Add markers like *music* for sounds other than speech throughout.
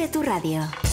Sube tu radio.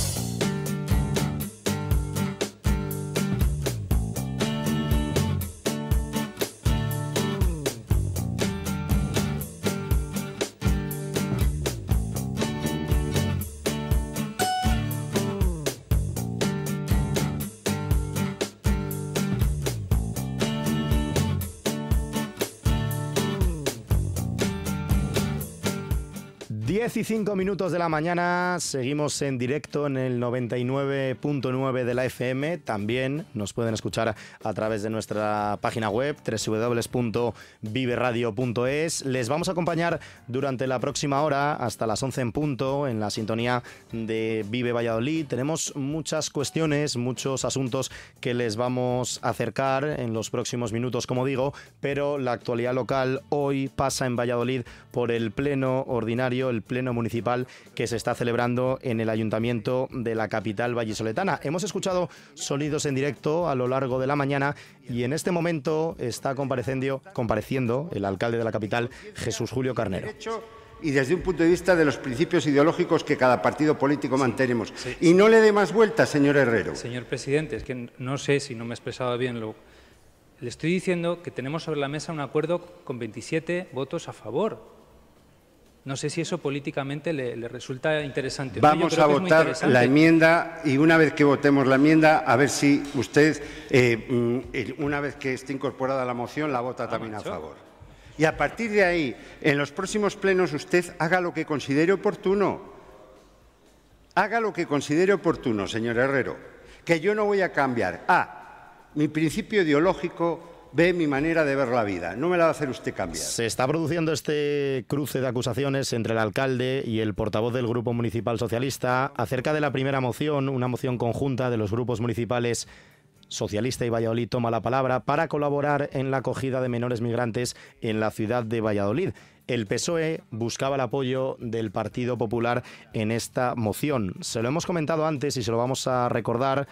25 minutos de la mañana, seguimos en directo en el 99.9 de la FM. También nos pueden escuchar a través de nuestra página web www.viveradio.es. Les vamos a acompañar durante la próxima hora hasta las 11 en punto en la sintonía de Vive Valladolid. Tenemos muchas cuestiones, muchos asuntos que les vamos a acercar en los próximos minutos, como digo, pero la actualidad local hoy pasa en Valladolid por el pleno ordinario, el pleno municipal que se está celebrando en el ayuntamiento de la capital vallisoletana. Hemos escuchado sonidos en directo a lo largo de la mañana y en este momento está compareciendo, el alcalde de la capital, Jesús Julio Carnero y desde un punto de vista de los principios ideológicos que cada partido político mantenemos. Y no le dé más vueltas, señor Herrero. Señor presidente, es que no sé si no me he expresado bien. Lo... Le estoy diciendo que tenemos sobre la mesa un acuerdo con 27 votos a favor. No sé si eso políticamente le, resulta interesante. Vamos a votar la enmienda y una vez que votemos la enmienda, a ver si usted, eh, mm, una vez que esté incorporada la moción, la vota ah, también a favor. Y a partir de ahí, en los próximos plenos, usted haga lo que considere oportuno. Haga lo que considere oportuno, señor Herrero, que yo no voy a cambiar A, mi principio ideológico ve mi manera de ver la vida. No me la va a hacer usted cambiar. Se está produciendo este cruce de acusaciones entre el alcalde y el portavoz del Grupo Municipal Socialista acerca de la primera moción, una moción conjunta de los grupos municipales socialista y Valladolid toma la palabra para colaborar en la acogida de menores migrantes en la ciudad de Valladolid. El PSOE buscaba el apoyo del Partido Popular en esta moción. Se lo hemos comentado antes y se lo vamos a recordar.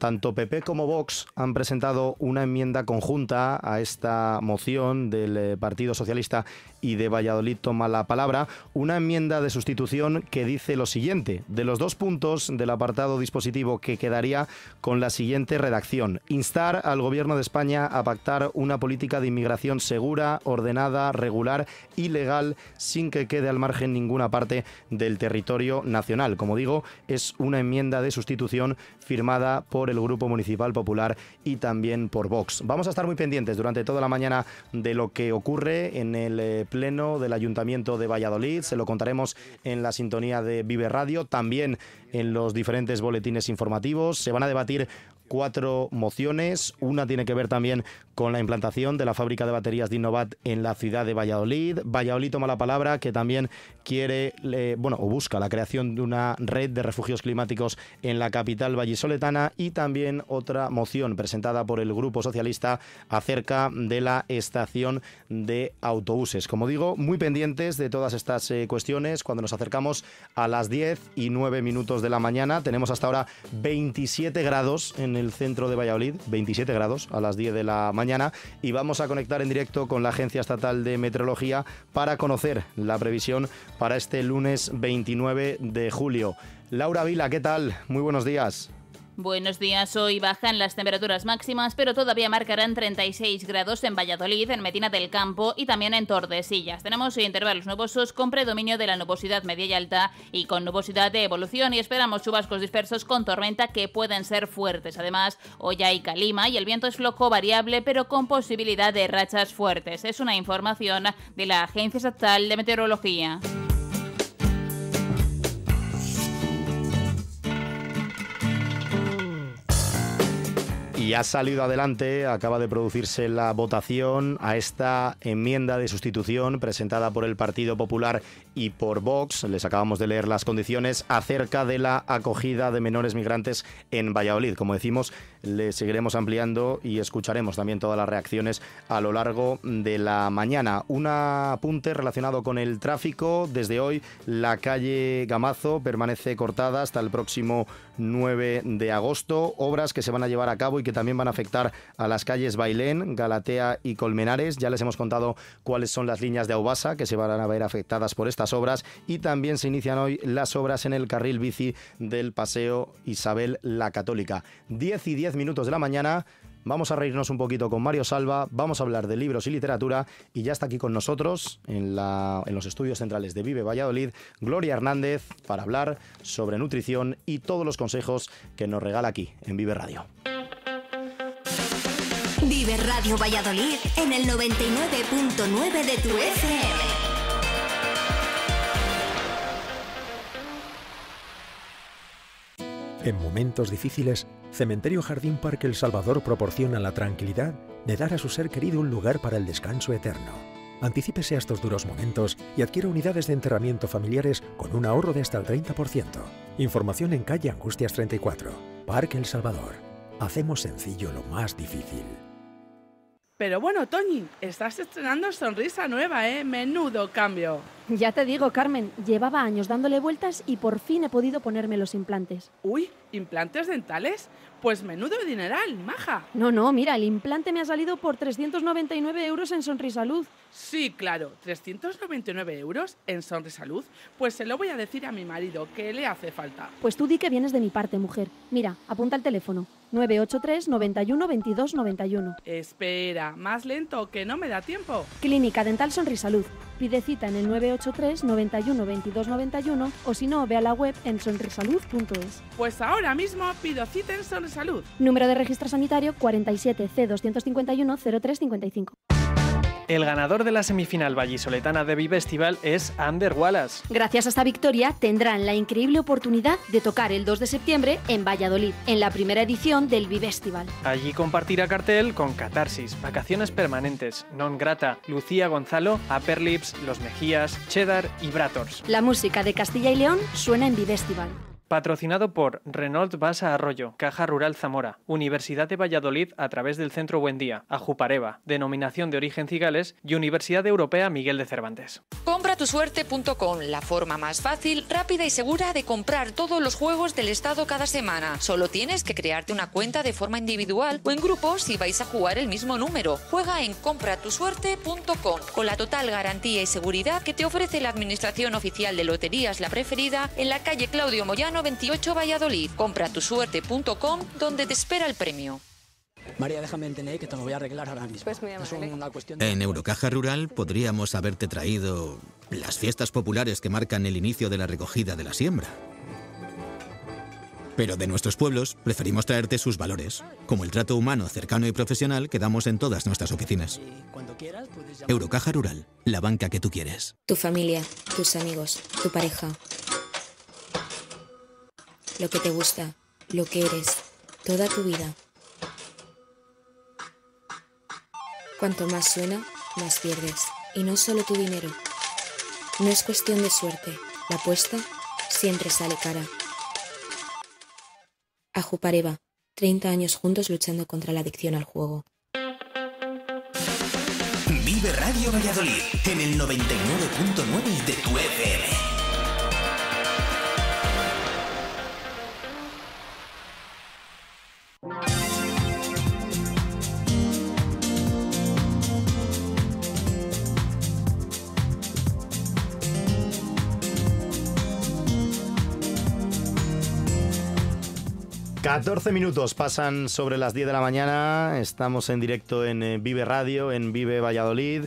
Tanto PP como Vox han presentado una enmienda conjunta a esta moción del eh, Partido Socialista y de Valladolid toma la palabra, una enmienda de sustitución que dice lo siguiente, de los dos puntos del apartado dispositivo que quedaría con la siguiente redacción, instar al Gobierno de España a pactar una política de inmigración segura, ordenada, regular y legal, sin que quede al margen ninguna parte del territorio nacional. Como digo, es una enmienda de sustitución firmada por el Grupo Municipal Popular y también por Vox. Vamos a estar muy pendientes durante toda la mañana de lo que ocurre en el eh, Pleno del Ayuntamiento de Valladolid. Se lo contaremos en la sintonía de Vive Radio, también en los diferentes boletines informativos. Se van a debatir cuatro mociones. Una tiene que ver también con la implantación de la fábrica de baterías de Innovat en la ciudad de Valladolid. Valladolid toma la palabra que también quiere, bueno, o busca la creación de una red de refugios climáticos en la capital vallisoletana y también otra moción presentada por el Grupo Socialista acerca de la estación de autobuses. Como digo, muy pendientes de todas estas eh, cuestiones cuando nos acercamos a las 10 y 9 minutos de la mañana. Tenemos hasta ahora 27 grados en el centro de Valladolid, 27 grados a las 10 de la mañana y vamos a conectar en directo con la Agencia Estatal de Meteorología para conocer la previsión para este lunes 29 de julio. Laura Vila, ¿qué tal? Muy buenos días. Buenos días, hoy bajan las temperaturas máximas, pero todavía marcarán 36 grados en Valladolid, en Medina del Campo y también en Tordesillas. Tenemos intervalos nubosos con predominio de la nubosidad media y alta y con nubosidad de evolución y esperamos chubascos dispersos con tormenta que pueden ser fuertes. Además, hoy hay calima y el viento es flojo variable, pero con posibilidad de rachas fuertes. Es una información de la Agencia Estatal de Meteorología. Y ha salido adelante, acaba de producirse la votación a esta enmienda de sustitución presentada por el Partido Popular y por Vox. Les acabamos de leer las condiciones acerca de la acogida de menores migrantes en Valladolid. Como decimos, le seguiremos ampliando y escucharemos también todas las reacciones a lo largo de la mañana. Un apunte relacionado con el tráfico. Desde hoy la calle Gamazo permanece cortada hasta el próximo 9 de agosto. Obras que se van a llevar a cabo y que también van a afectar a las calles Bailén, Galatea y Colmenares. Ya les hemos contado cuáles son las líneas de Aubasa que se van a ver afectadas por estas obras y también se inician hoy las obras en el carril bici del Paseo Isabel la Católica. 10 y 10 minutos de la mañana. Vamos a reírnos un poquito con Mario Salva, vamos a hablar de libros y literatura y ya está aquí con nosotros en, la, en los estudios centrales de Vive Valladolid Gloria Hernández para hablar sobre nutrición y todos los consejos que nos regala aquí en Vive Radio. Vive Radio Valladolid en el 99.9 de tu FM. En momentos difíciles, Cementerio Jardín Parque El Salvador proporciona la tranquilidad de dar a su ser querido un lugar para el descanso eterno. Anticípese a estos duros momentos y adquiera unidades de enterramiento familiares con un ahorro de hasta el 30%. Información en calle Angustias 34, Parque El Salvador. Hacemos sencillo lo más difícil. Pero bueno, Tony, estás estrenando sonrisa nueva, ¿eh? Menudo cambio. Ya te digo, Carmen, llevaba años dándole vueltas y por fin he podido ponerme los implantes. Uy, ¿implantes dentales? Pues menudo dineral, maja. No, no, mira, el implante me ha salido por 399 euros en Sonrisalud. Sí, claro, 399 euros en Sonrisalud. Pues se lo voy a decir a mi marido, que le hace falta. Pues tú di que vienes de mi parte, mujer. Mira, apunta el teléfono. 983 91 22 91. Espera, más lento, que no me da tiempo. Clínica Dental Sonrisalud. Pide cita en el 983 983 91 22 o si no, vea la web en sonrisalud.es. Pues ahora mismo pido cita en Sonrisalud. Número de registro sanitario 47 C251 0355. El ganador de la semifinal vallisoletana de B-Festival es Ander Wallace. Gracias a esta victoria tendrán la increíble oportunidad de tocar el 2 de septiembre en Valladolid, en la primera edición del B-Festival. Allí compartirá cartel con Catarsis, Vacaciones Permanentes, Non Grata, Lucía Gonzalo, Aperlips, Los Mejías, Cheddar y Brators. La música de Castilla y León suena en B-Festival. Patrocinado por Renault Basa Arroyo, Caja Rural Zamora, Universidad de Valladolid a través del Centro Buendía, Ajupareva, denominación de origen Cigales y Universidad Europea Miguel de Cervantes. Compratusuerte.com, la forma más fácil, rápida y segura de comprar todos los juegos del Estado cada semana. Solo tienes que crearte una cuenta de forma individual o en grupo si vais a jugar el mismo número. Juega en compratusuerte.com con la total garantía y seguridad que te ofrece la Administración Oficial de Loterías La Preferida en la calle Claudio Moyano 28 Valladolid. Compratusuerte.com donde te espera el premio. María, déjame que voy a arreglar ahora mismo. Pues en Eurocaja Rural podríamos haberte traído las fiestas populares que marcan el inicio de la recogida de la siembra. Pero de nuestros pueblos preferimos traerte sus valores, como el trato humano, cercano y profesional que damos en todas nuestras oficinas. Eurocaja Rural, la banca que tú quieres. Tu familia, tus amigos, tu pareja, lo que te gusta, lo que eres, toda tu vida. Cuanto más suena, más pierdes, y no solo tu dinero. No es cuestión de suerte, la apuesta siempre sale cara. Ajupareva. 30 años juntos luchando contra la adicción al juego. Vive Radio Valladolid en el 99.9 de tu FM. 14 minutos pasan sobre las 10 de la mañana, estamos en directo en eh, Vive Radio, en Vive Valladolid.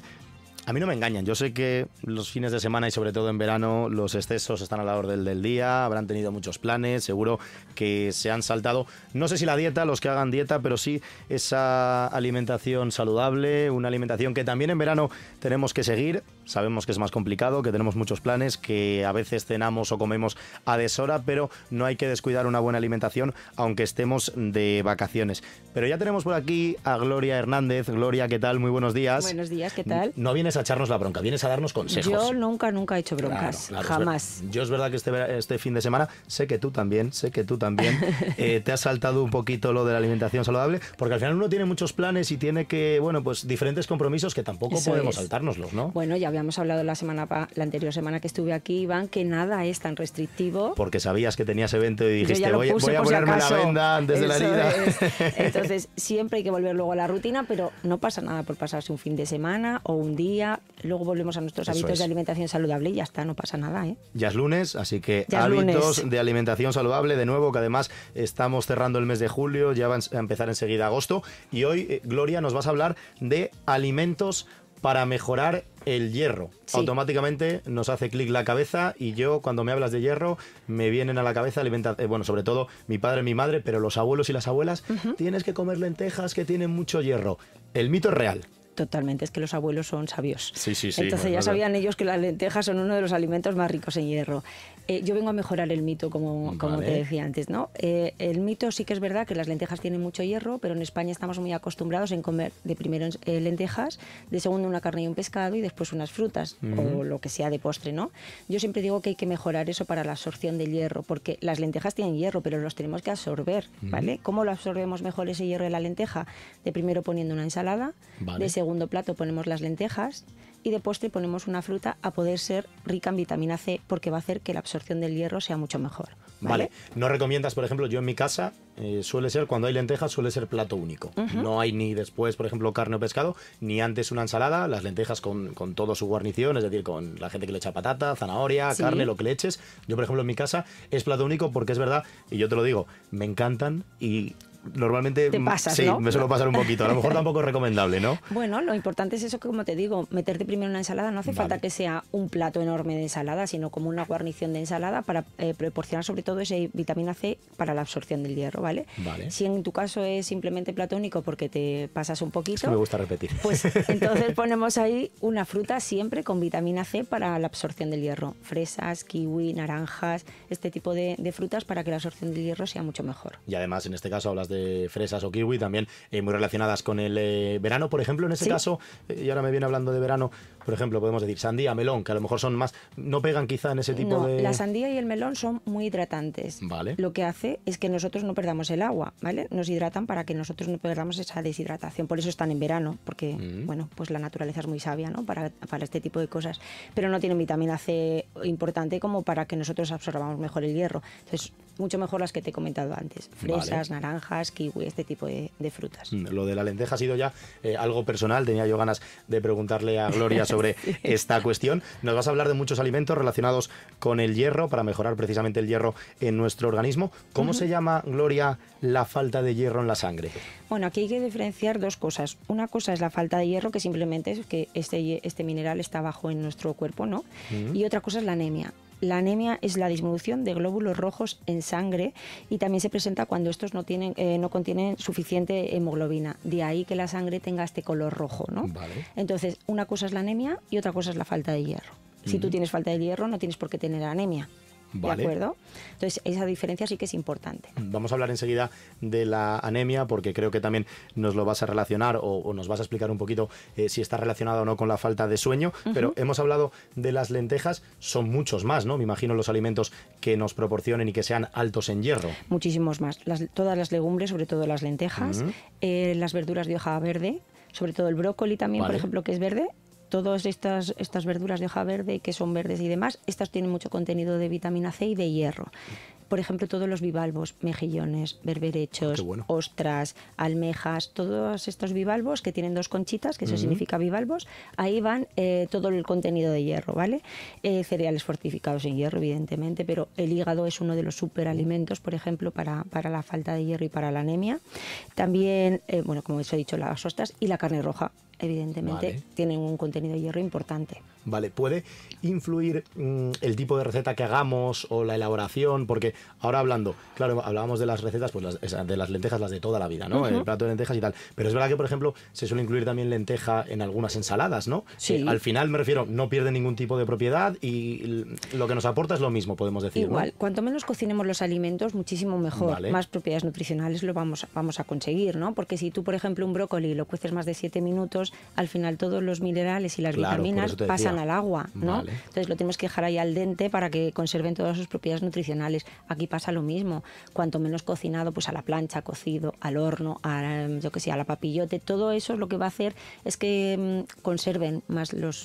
A mí no me engañan, yo sé que los fines de semana y sobre todo en verano los excesos están a la orden del día, habrán tenido muchos planes, seguro que se han saltado, no sé si la dieta, los que hagan dieta, pero sí esa alimentación saludable, una alimentación que también en verano tenemos que seguir, Sabemos que es más complicado, que tenemos muchos planes, que a veces cenamos o comemos a deshora, pero no hay que descuidar una buena alimentación aunque estemos de vacaciones. Pero ya tenemos por aquí a Gloria Hernández. Gloria, ¿qué tal? Muy buenos días. Buenos días, ¿qué tal? No vienes a echarnos la bronca, vienes a darnos consejos. Yo nunca, nunca he hecho broncas, jamás. yo es verdad que este, este, fin de semana, sé que tú también, sé que tú también, *laughs* eh, te has saltado un poquito lo de la alimentación saludable, porque al final uno tiene muchos planes y tiene que, bueno, pues diferentes compromisos que tampoco podemos saltarnos. saltárnoslos, ¿no? Bueno, habíamos hablado la semana la anterior semana que estuve aquí, Iván, que nada es tan restrictivo. Porque sabías que tenías evento y dijiste, voy, a ponerme la venda antes de la herida. *laughs* Entonces, siempre hay que volver luego a la rutina, pero no pasa nada por pasarse un fin de semana o un día. Luego volvemos a nuestros hábitos de alimentación saludable y ya está, no pasa nada. ¿eh? Ya es lunes, así que hábitos de alimentación saludable, de nuevo, que además estamos cerrando el mes de julio, ya va a empezar enseguida agosto. Y hoy, eh, Gloria, nos vas a hablar de alimentos para mejorar el hierro. Automáticamente nos hace clic la cabeza y yo cuando me hablas de hierro me vienen a la cabeza alimentar, eh, bueno, sobre todo mi padre, y mi madre, pero los abuelos y las abuelas, tienes que comer lentejas que tienen mucho hierro. El mito es real. Totalmente, es que los abuelos son sabios. Sí, sí, sí. Entonces ya sabían ellos que las lentejas son uno de los alimentos más ricos en hierro. Eh, yo vengo a mejorar el mito, como, como te decía antes, ¿no? Eh, el mito sí que es verdad que las lentejas tienen mucho hierro, pero en España estamos muy acostumbrados en comer de primero eh, lentejas, de segundo una carne y un pescado y después unas frutas o lo que sea de postre, ¿no? Yo siempre digo que hay que mejorar eso para la absorción del hierro, porque las lentejas tienen hierro, pero los tenemos que absorber, ¿vale? ¿Cómo lo absorbemos mejor ese hierro de la lenteja? De primero poniendo una ensalada, de segundo segundo plato ponemos las lentejas y de postre ponemos una fruta a poder ser rica en vitamina C porque va a hacer que la absorción del hierro sea mucho mejor. Vale, no recomiendas, por ejemplo, yo en mi casa eh, suele ser, cuando hay lentejas, suele ser plato único. No hay ni después, por ejemplo, carne o pescado, ni antes una ensalada, las lentejas con, todo su guarnición, es decir, con la gente que le echa patata, zanahoria, carne, lo que le eches. Yo, por ejemplo, en mi casa es plato único porque es verdad, y yo te lo digo, me encantan y normalmente me suelo pasar un poquito. A lo mejor *laughs* tampoco es recomendable, ¿no? Bueno, lo importante es eso que, como te digo, meterte primero una ensalada. No hace falta que sea un plato enorme de ensalada, sino como una guarnición de ensalada para eh, proporcionar sobre todo esa vitamina C para la absorción del hierro, ¿vale? ¿vale? Si en tu caso es simplemente platónico porque te pasas un poquito. me gusta repetir. Pues *laughs* entonces ponemos ahí una fruta siempre con vitamina C para la absorción del hierro. Fresas, kiwi, naranjas, este tipo de, de frutas para que la absorción del hierro sea mucho mejor. Y además, en este caso hablas de fresas o kiwi también eh, muy relacionadas con el eh, verano. Por ejemplo, en este caso, eh, y ahora me viene hablando de verano, por ejemplo, podemos decir sandía, melón, que a lo mejor son más, no pegan quizá en ese tipo de... La sandía y el melón son muy hidratantes. Vale. Lo que hace es que nosotros no perdamos el agua, ¿vale? Nos hidratan para que nosotros no perdamos esa deshidratación. Por eso están en verano, porque, mm. bueno, pues la naturaleza es muy sabia, ¿no? Para, para este tipo de cosas. Pero no tienen vitamina C importante como para que nosotros absorbamos mejor el hierro. Entonces, mucho mejor las que te he comentado antes. Fresas, naranjas kiwi, este tipo de, frutas. Mm, lo de la lenteja ha sido ya eh, algo personal, tenía yo ganas de preguntarle a Gloria *laughs* sobre esta cuestión. Nos vas a hablar de muchos alimentos relacionados con el hierro, para mejorar precisamente el hierro en nuestro organismo. ¿Cómo se llama, Gloria, la falta de hierro en la sangre? Bueno, aquí hay que diferenciar dos cosas. Una cosa es la falta de hierro, que simplemente es que este, este mineral está bajo en nuestro cuerpo, ¿no? Y otra cosa es la anemia. La anemia es la disminución de glóbulos rojos en sangre y también se presenta cuando estos no, tienen, eh, no contienen suficiente hemoglobina. De ahí que la sangre tenga este color rojo. ¿no? Entonces, una cosa es la anemia y otra cosa es la falta de hierro. Si tú tienes falta de hierro, no tienes por qué tener anemia. ¿De acuerdo? Entonces, esa diferencia sí que es importante. Vamos a hablar enseguida de la anemia, porque creo que también nos lo vas a relacionar o, nos vas a explicar un poquito eh, si está relacionada o no con la falta de sueño. Pero hemos hablado de las lentejas, son muchos más, ¿no? Me imagino los alimentos que nos proporcionen y que sean altos en hierro. Muchísimos más. todas las legumbres, sobre todo las lentejas, eh, las verduras de hoja verde, sobre todo el brócoli también, por ejemplo, que es verde, todas estas, estas verduras de hoja verde que son verdes y demás, estas tienen mucho contenido de vitamina C y de hierro. Por ejemplo, todos los bivalvos, mejillones, berberechos, ah, ostras, almejas, todos estos bivalvos que tienen dos conchitas, que eso significa bivalvos, ahí van eh, todo el contenido de hierro, ¿vale? Eh, cereales fortificados en hierro, evidentemente, pero el hígado es uno de los superalimentos, por ejemplo, para, la falta de hierro y para la anemia. También, eh, bueno, como os he dicho, las ostras y la carne roja evidentemente tienen un contenido de hierro importante. Vale, ¿puede influir mm, el tipo de receta que hagamos o la elaboración? Porque ahora hablando, claro, hablábamos de las recetas, pues de las lentejas, las de toda la vida, ¿no? El plato de lentejas y tal. Pero es verdad que, por ejemplo, se suele incluir también lenteja en algunas ensaladas, ¿no? Sí. al final, me refiero, no pierde ningún tipo de propiedad y lo que nos aporta es lo mismo, podemos decir. Igual, cuanto menos cocinemos los alimentos, muchísimo mejor. Más propiedades nutricionales lo vamos, vamos a conseguir, ¿no? Porque si tú, por ejemplo, un brócoli lo cueces más de 7 minutos, al final todos los minerales y las vitaminas pasan al agua, ¿no? Entonces lo tenemos que dejar ahí al dente para que conserven todas sus propiedades nutricionales. Aquí pasa lo mismo. Cuanto menos cocinado, pues a la plancha, cocido, al horno, a, em, yo que sé, a la papillote, todo eso lo que va a hacer es que mm, conserven más las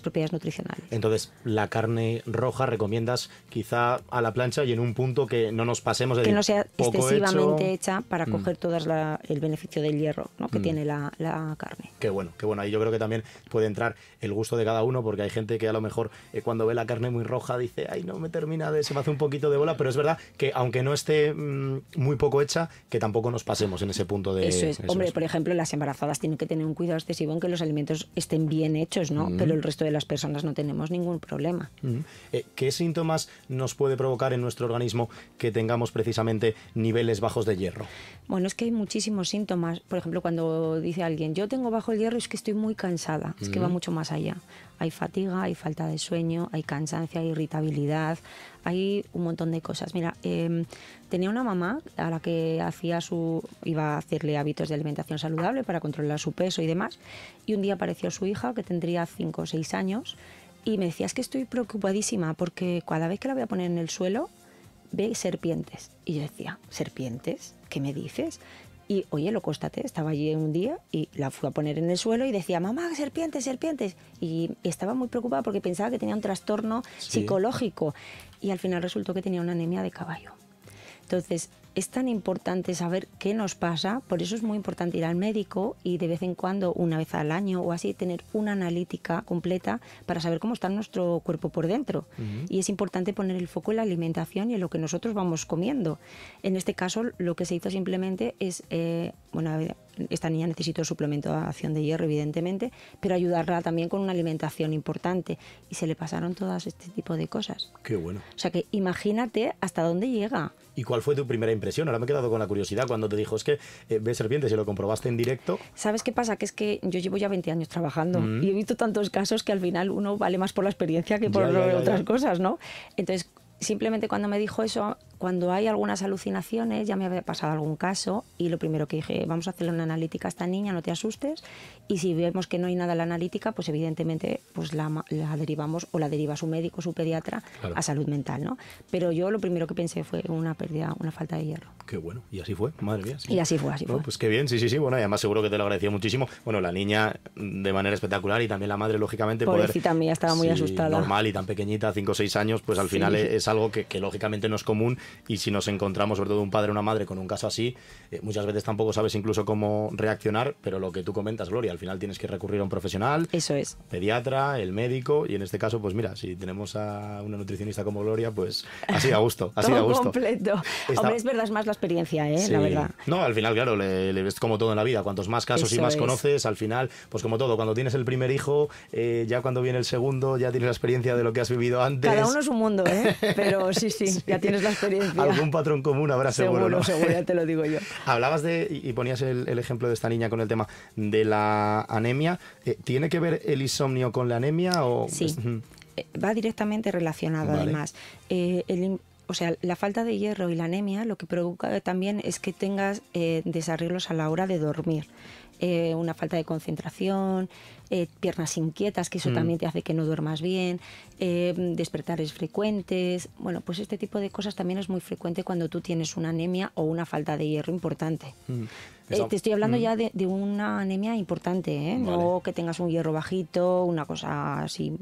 propiedades nutricionales. Entonces, la carne roja recomiendas quizá a la plancha y en un punto que no nos pasemos de Que no sea excesivamente hecha para mm. coger todo el beneficio del hierro que mm. tiene la carne. Qué bueno, qué bueno. Ahí yo creo que también puede entrar el gusto de cada uno, porque hay gente que a lo mejor eh, cuando ve la carne muy roja dice, ay, no me termina de, se me hace un poquito de bola, pero es verdad que aunque no esté mm, muy poco hecha, que tampoco nos pasemos en ese punto de... Eso es. Hombre, por ejemplo, las embarazadas tienen que tener un cuidado excesivo en que los alimentos estén bien hechos, ¿no? Pero el resto de las personas no tenemos ningún problema. Eh, ¿Qué síntomas nos puede provocar en nuestro organismo que tengamos precisamente niveles bajos de hierro? Bueno, es que hay muchísimos síntomas. Por ejemplo, cuando dice alguien, yo tengo bajo el hierro es que estoy muy cansada, es que va mucho más allá. Hay fatiga, hay falta de sueño, hay cansancio, hay irritabilidad, hay un montón de cosas. Mira, em, tenía una mamá a la que hacía su, iba a hacerle hábitos de alimentación saludable para controlar su peso y demás, y un día apareció su hija que tendría 5 o 6 años y me decía, es que estoy preocupadísima porque cada vez que la voy a poner en el suelo ve serpientes. Y yo decía, ¿serpientes? ¿Qué me dices? Y oye, lo constaté, estaba allí un día y la fui a poner en el suelo y decía, mamá, serpientes, serpientes. Y estaba muy preocupada porque pensaba que tenía un trastorno psicológico. Y al final resultó que tenía una anemia de caballo. Entonces, es tan importante saber qué nos pasa, por eso es muy importante ir al médico y de vez en cuando, una vez al año o así, tener una analítica completa para saber cómo está nuestro cuerpo por dentro. Y es importante poner el foco en la alimentación y en lo que nosotros vamos comiendo. En este caso, lo que se hizo simplemente es, eh, bueno, esta niña necesita suplemento de acción de hierro, evidentemente, pero ayudarla también con una alimentación importante. Y se le pasaron todas este tipo de cosas. Qué bueno. O sea que imagínate hasta dónde llega. ¿Y cuál fue tu primera impresión? Ahora me he quedado con la curiosidad cuando te dijo, es que eh, ve ves serpientes y lo comprobaste en directo. ¿Sabes qué pasa? Que es que yo llevo ya 20 años trabajando mm. y he visto tantos casos que al final uno vale más por la experiencia que por otras cosas, ¿no? Entonces, simplemente cuando me dijo eso, cuando hay algunas alucinaciones, ya me había pasado algún caso y lo primero que dije, vamos a hacerle una analítica a esta niña, no te asustes, y si vemos que no hay nada en la analítica, pues evidentemente pues la, derivamos o la deriva su médico, su pediatra a salud mental, ¿no? Pero yo lo primero que pensé fue una pérdida, una falta de hierro. Qué bueno, y así fue, madre mía. Y así fue, así fue. pues qué bien, sí, sí, sí, bueno, y además seguro que te lo agradeció muchísimo. Bueno, la niña de manera espectacular y también la madre, lógicamente. Pobrecita sí también estaba muy asustada. Normal y tan pequeñita, 5 o 6 años, pues al final esa algo que, lógicamente no es común y si nos encontramos, sobre todo un padre o una madre, con un caso así, eh, muchas veces tampoco sabes incluso cómo reaccionar, pero lo que tú comentas, Gloria, al final tienes que recurrir a un profesional. Eso es. Pediatra, el médico y en este caso, pues mira, si tenemos a una nutricionista como Gloria, pues así a gusto, *laughs* así a gusto. completo. Hombre, es verdad, es más la experiencia, ¿eh? La verdad. No, al final, claro, le, le, como todo en la vida, cuantos más casos y más conoces, al final, pues como todo, cuando tienes el primer hijo, eh, ya cuando viene el segundo, ya tienes la experiencia de lo que has vivido antes. Cada uno es un mundo, ¿eh? *laughs* pero *laughs* sí, sí, ya tienes la experiencia. Algún patrón común habrá seguro. Seguro, seguro ya te lo digo yo. *laughs* Hablabas de, y ponías el, ejemplo de esta niña con el tema de la anemia. Eh, ¿Tiene que ver el insomnio con la anemia? O... Sí, eh, va directamente relacionado además. Eh, o sea, la falta de hierro y la anemia lo que provoca también es que tengas eh, desarreglos a la hora de dormir. Eh, una falta de concentración, eh, piernas inquietas, que eso mm. también te hace que no duermas bien, eh, despertares frecuentes. Bueno, pues este tipo de cosas también es muy frecuente cuando tú tienes una anemia o una falta de hierro importante. Mm. te estoy hablando mm. ya de, una anemia importante, no que tengas un hierro bajito, una cosa así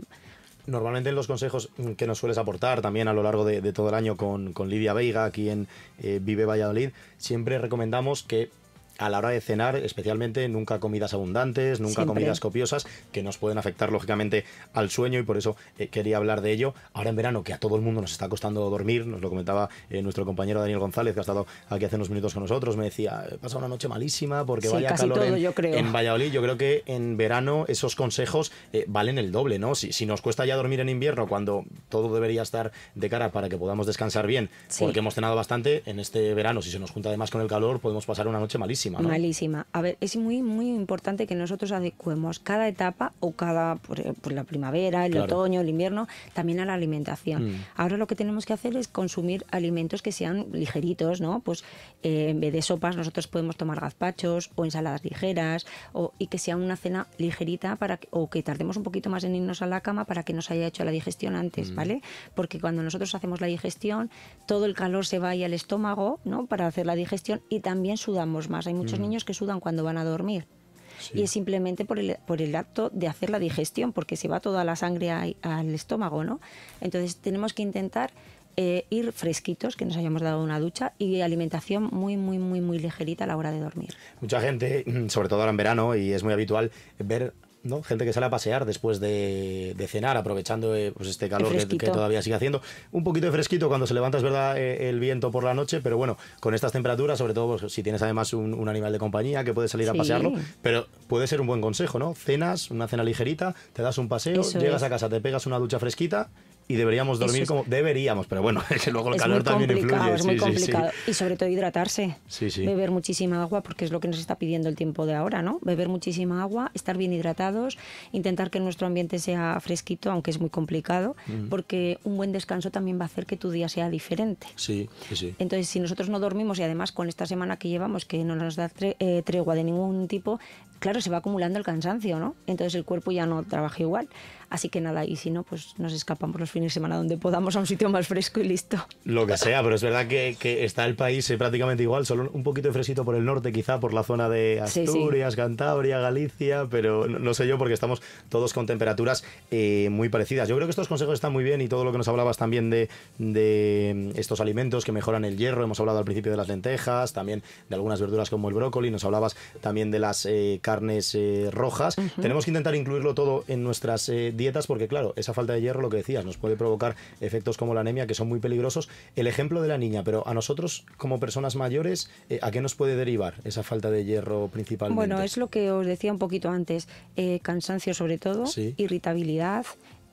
normalmente en los consejos que nos sueles aportar también a lo largo de, todo el año con, Lidia Veiga aquí en Vive Valladolid, siempre recomendamos que a la hora de cenar, especialmente, nunca comidas abundantes, nunca comidas copiosas, que nos pueden afectar lógicamente al sueño y por eso eh, quería hablar de ello. Ahora en verano, que a todo el mundo nos está costando dormir, nos lo comentaba eh, nuestro compañero Daniel González, que ha estado aquí hace unos minutos con nosotros, me decía, eh, pasa una noche malísima porque vaya calor en, yo Valladolid. Yo creo que en verano esos consejos valen el doble, ¿no? Si, si, nos cuesta ya dormir en invierno, cuando todo debería estar de cara para que podamos descansar bien, porque hemos cenado bastante, en este verano, si se nos junta además con el calor, podemos pasar una noche malísima malísima, A ver, es muy, muy importante que nosotros adecuemos cada etapa o cada, por, la primavera, el otoño, el invierno, también a la alimentación. Mm. Ahora lo que tenemos que hacer es consumir alimentos que sean ligeritos, ¿no? Pues eh, en vez de sopas nosotros podemos tomar gazpachos o ensaladas ligeras y que sea una cena ligerita para o que tardemos un poquito más en irnos a la cama para que nos haya hecho la digestión antes, mm. ¿vale? Porque cuando nosotros hacemos la digestión, todo el calor se va al estómago, ¿no? Para hacer la digestión y también sudamos más muchos mm. niños que sudan cuando van a dormir. Y es simplemente por el, por el acto de hacer la digestión, porque se va toda la sangre al estómago, ¿no? Entonces tenemos que intentar eh, ir fresquitos, que nos hayamos dado una ducha y alimentación muy, muy, muy, muy ligerita a la hora de dormir. Mucha gente, mm, sobre todo ahora en verano, y es muy habitual ver ¿no? Gente que sale a pasear después de, cenar, aprovechando eh, pues, este calor que, todavía sigue haciendo. Un poquito de fresquito cuando se levanta, es verdad, eh, el viento por la noche, pero bueno, con estas temperaturas, sobre todo pues, si tienes además un, animal de compañía que puedes salir a pasearlo, pero puede ser un buen consejo, ¿no? Cenas, una cena ligerita, te das un paseo, llegas a casa, te pegas una ducha fresquita y deberíamos dormir como deberíamos, pero bueno, *laughs* es luego el calor también influye. Es muy complicado. Y sobre todo hidratarse. Beber muchísima agua, porque es lo que nos está pidiendo el tiempo de ahora, ¿no? Beber muchísima agua, estar bien hidratados, intentar que nuestro ambiente sea fresquito, aunque es muy complicado, porque un buen descanso también va a hacer que tu día sea diferente. Sí, sí. Entonces, si nosotros no dormimos y además con esta semana que llevamos, que no nos da eh, tregua de ningún tipo, claro, se va acumulando el cansancio, ¿no? Entonces el cuerpo ya no trabaja igual. Así que nada, y si no, pues nos escapamos los fines de semana donde podamos a un sitio más fresco y listo. Lo que sea, pero es verdad que, está el país prácticamente igual, solo un poquito de fresito por el norte, quizá por la zona de Asturias, Cantabria, Galicia, pero no, sé yo porque estamos todos con temperaturas eh, muy parecidas. Yo creo que estos consejos están muy bien y todo lo que nos hablabas también de, de mm, estos alimentos que mejoran el hierro, hemos hablado al principio de las lentejas, también de algunas verduras como el brócoli, nos hablabas también de las eh, carnes eh, rojas. Tenemos que intentar incluirlo todo en nuestras dietas porque, claro, esa falta de hierro, lo que decías, nos puede provocar efectos como la anemia que son muy peligrosos. El ejemplo de la niña, pero a nosotros como personas mayores, eh, ¿a qué nos puede derivar esa falta de hierro principalmente? Bueno, es lo que os decía un poquito antes, eh, cansancio sobre todo, irritabilidad,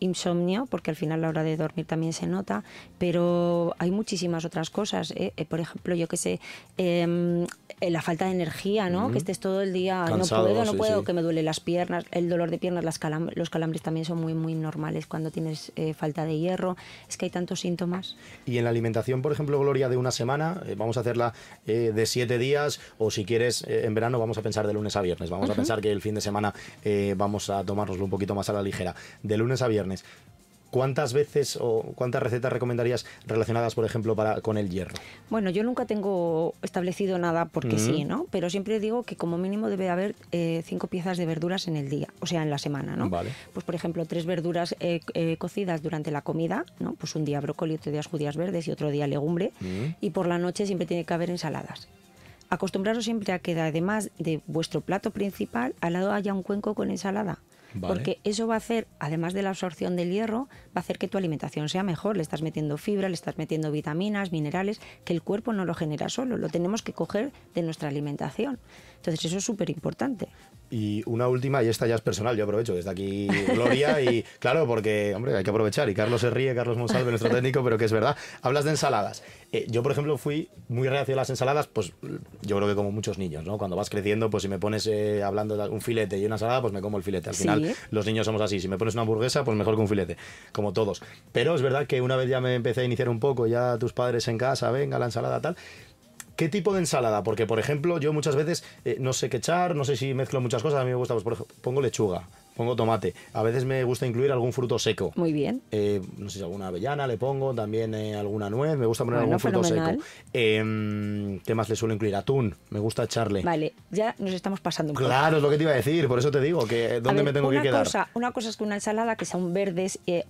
insomnio, porque al final la hora de dormir también se nota, pero hay muchísimas otras cosas. ¿eh? Eh, por ejemplo, yo que sé, em, eh, la falta de energía, ¿no? Que estés todo el día, no puedo, no puedo, que me duele las piernas, el dolor de piernas, las los calambres también son muy, muy normales cuando tienes falta de hierro. Es que hay tantos síntomas. Y en la alimentación, por ejemplo, Gloria, de una semana, vamos a hacerla de siete días, o si quieres, en verano vamos a pensar de lunes a viernes, vamos a pensar que el fin de semana vamos a tomárnoslo un poquito más a la ligera. De lunes a viernes, ¿Cuántas veces o cuántas recetas recomendarías relacionadas, por ejemplo, para, con el hierro? Bueno, yo nunca tengo establecido nada porque sí, ¿no? Pero siempre digo que como mínimo debe haber eh, cinco piezas de verduras en el día, o sea, en la semana, ¿no? Pues, por ejemplo, tres verduras eh, eh, cocidas durante la comida, ¿no? Pues un día brócoli, otro día judías verdes y otro día legumbre. Mm. Y por la noche siempre tiene que haber ensaladas acostumbraros siempre a que además de vuestro plato principal, al lado haya un cuenco con ensalada. Porque eso va a hacer, además de la absorción del hierro, va a hacer que tu alimentación sea mejor. Le estás metiendo fibra, le estás metiendo vitaminas, minerales, que el cuerpo no lo genera solo, lo tenemos que coger de nuestra alimentación. Entonces eso es súper importante. Y una última, y esta ya es personal, yo aprovecho desde aquí, *laughs* Gloria, y claro, porque, hombre, hay que aprovechar, y Carlos se ríe, Carlos Monsalve, nuestro técnico, pero que es verdad, hablas de ensaladas. Eh, yo, por ejemplo, fui muy reacio a las ensaladas, pues yo creo que como muchos niños, ¿no? Cuando vas creciendo, pues si me pones eh, hablando de un filete y una ensalada, pues me como el filete. Al final, los niños somos así, si me pones una hamburguesa, pues mejor que un filete, como todos. Pero es verdad que una vez ya me empecé a iniciar un poco, ya tus padres en casa, venga, la ensalada, tal, ¿Qué tipo de ensalada? Porque, por ejemplo, yo muchas veces eh, no sé qué echar, no sé si mezclo muchas cosas. A mí me gusta, pues, por ejemplo, pongo lechuga pongo tomate. A veces me gusta incluir algún fruto seco. Muy bien. Eh, no sé si alguna avellana le pongo, también eh, alguna nuez, me gusta poner algún fruto seco. Em, ¿Qué más le suelo incluir? Atún, me gusta echarle. Vale, ya nos estamos pasando un poco. Claro, es lo que te iba a decir, por eso te digo, que ¿dónde me tengo que quedar? Cosa, una cosa es que una ensalada que son verdes, eh,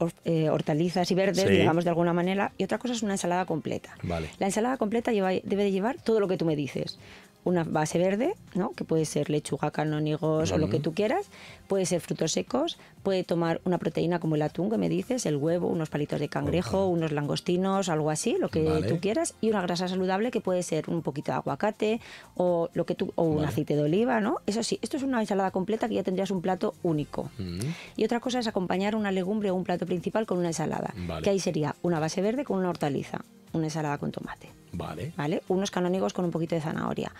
hortalizas y verdes, digamos de alguna manera, y otra cosa es una ensalada completa. Vale. La ensalada completa lleva, debe de llevar todo lo que tú me dices una base verde, ¿no? que puede ser lechuga, canónigos o lo que tú quieras, puede ser frutos secos, puede tomar una proteína como el atún que me dices, el huevo, unos palitos de cangrejo, unos langostinos, algo así, lo que tú quieras, y una grasa saludable que puede ser un poquito de aguacate o lo que tú o un aceite de oliva, ¿no? Eso sí, esto es una ensalada completa que ya tendrías un plato único. Y otra cosa es acompañar una legumbre o un plato principal con una ensalada, que ahí sería una base verde con una hortaliza, una ensalada con tomate. Vale. ¿Vale? Unos canónigos con un poquito de zanahoria.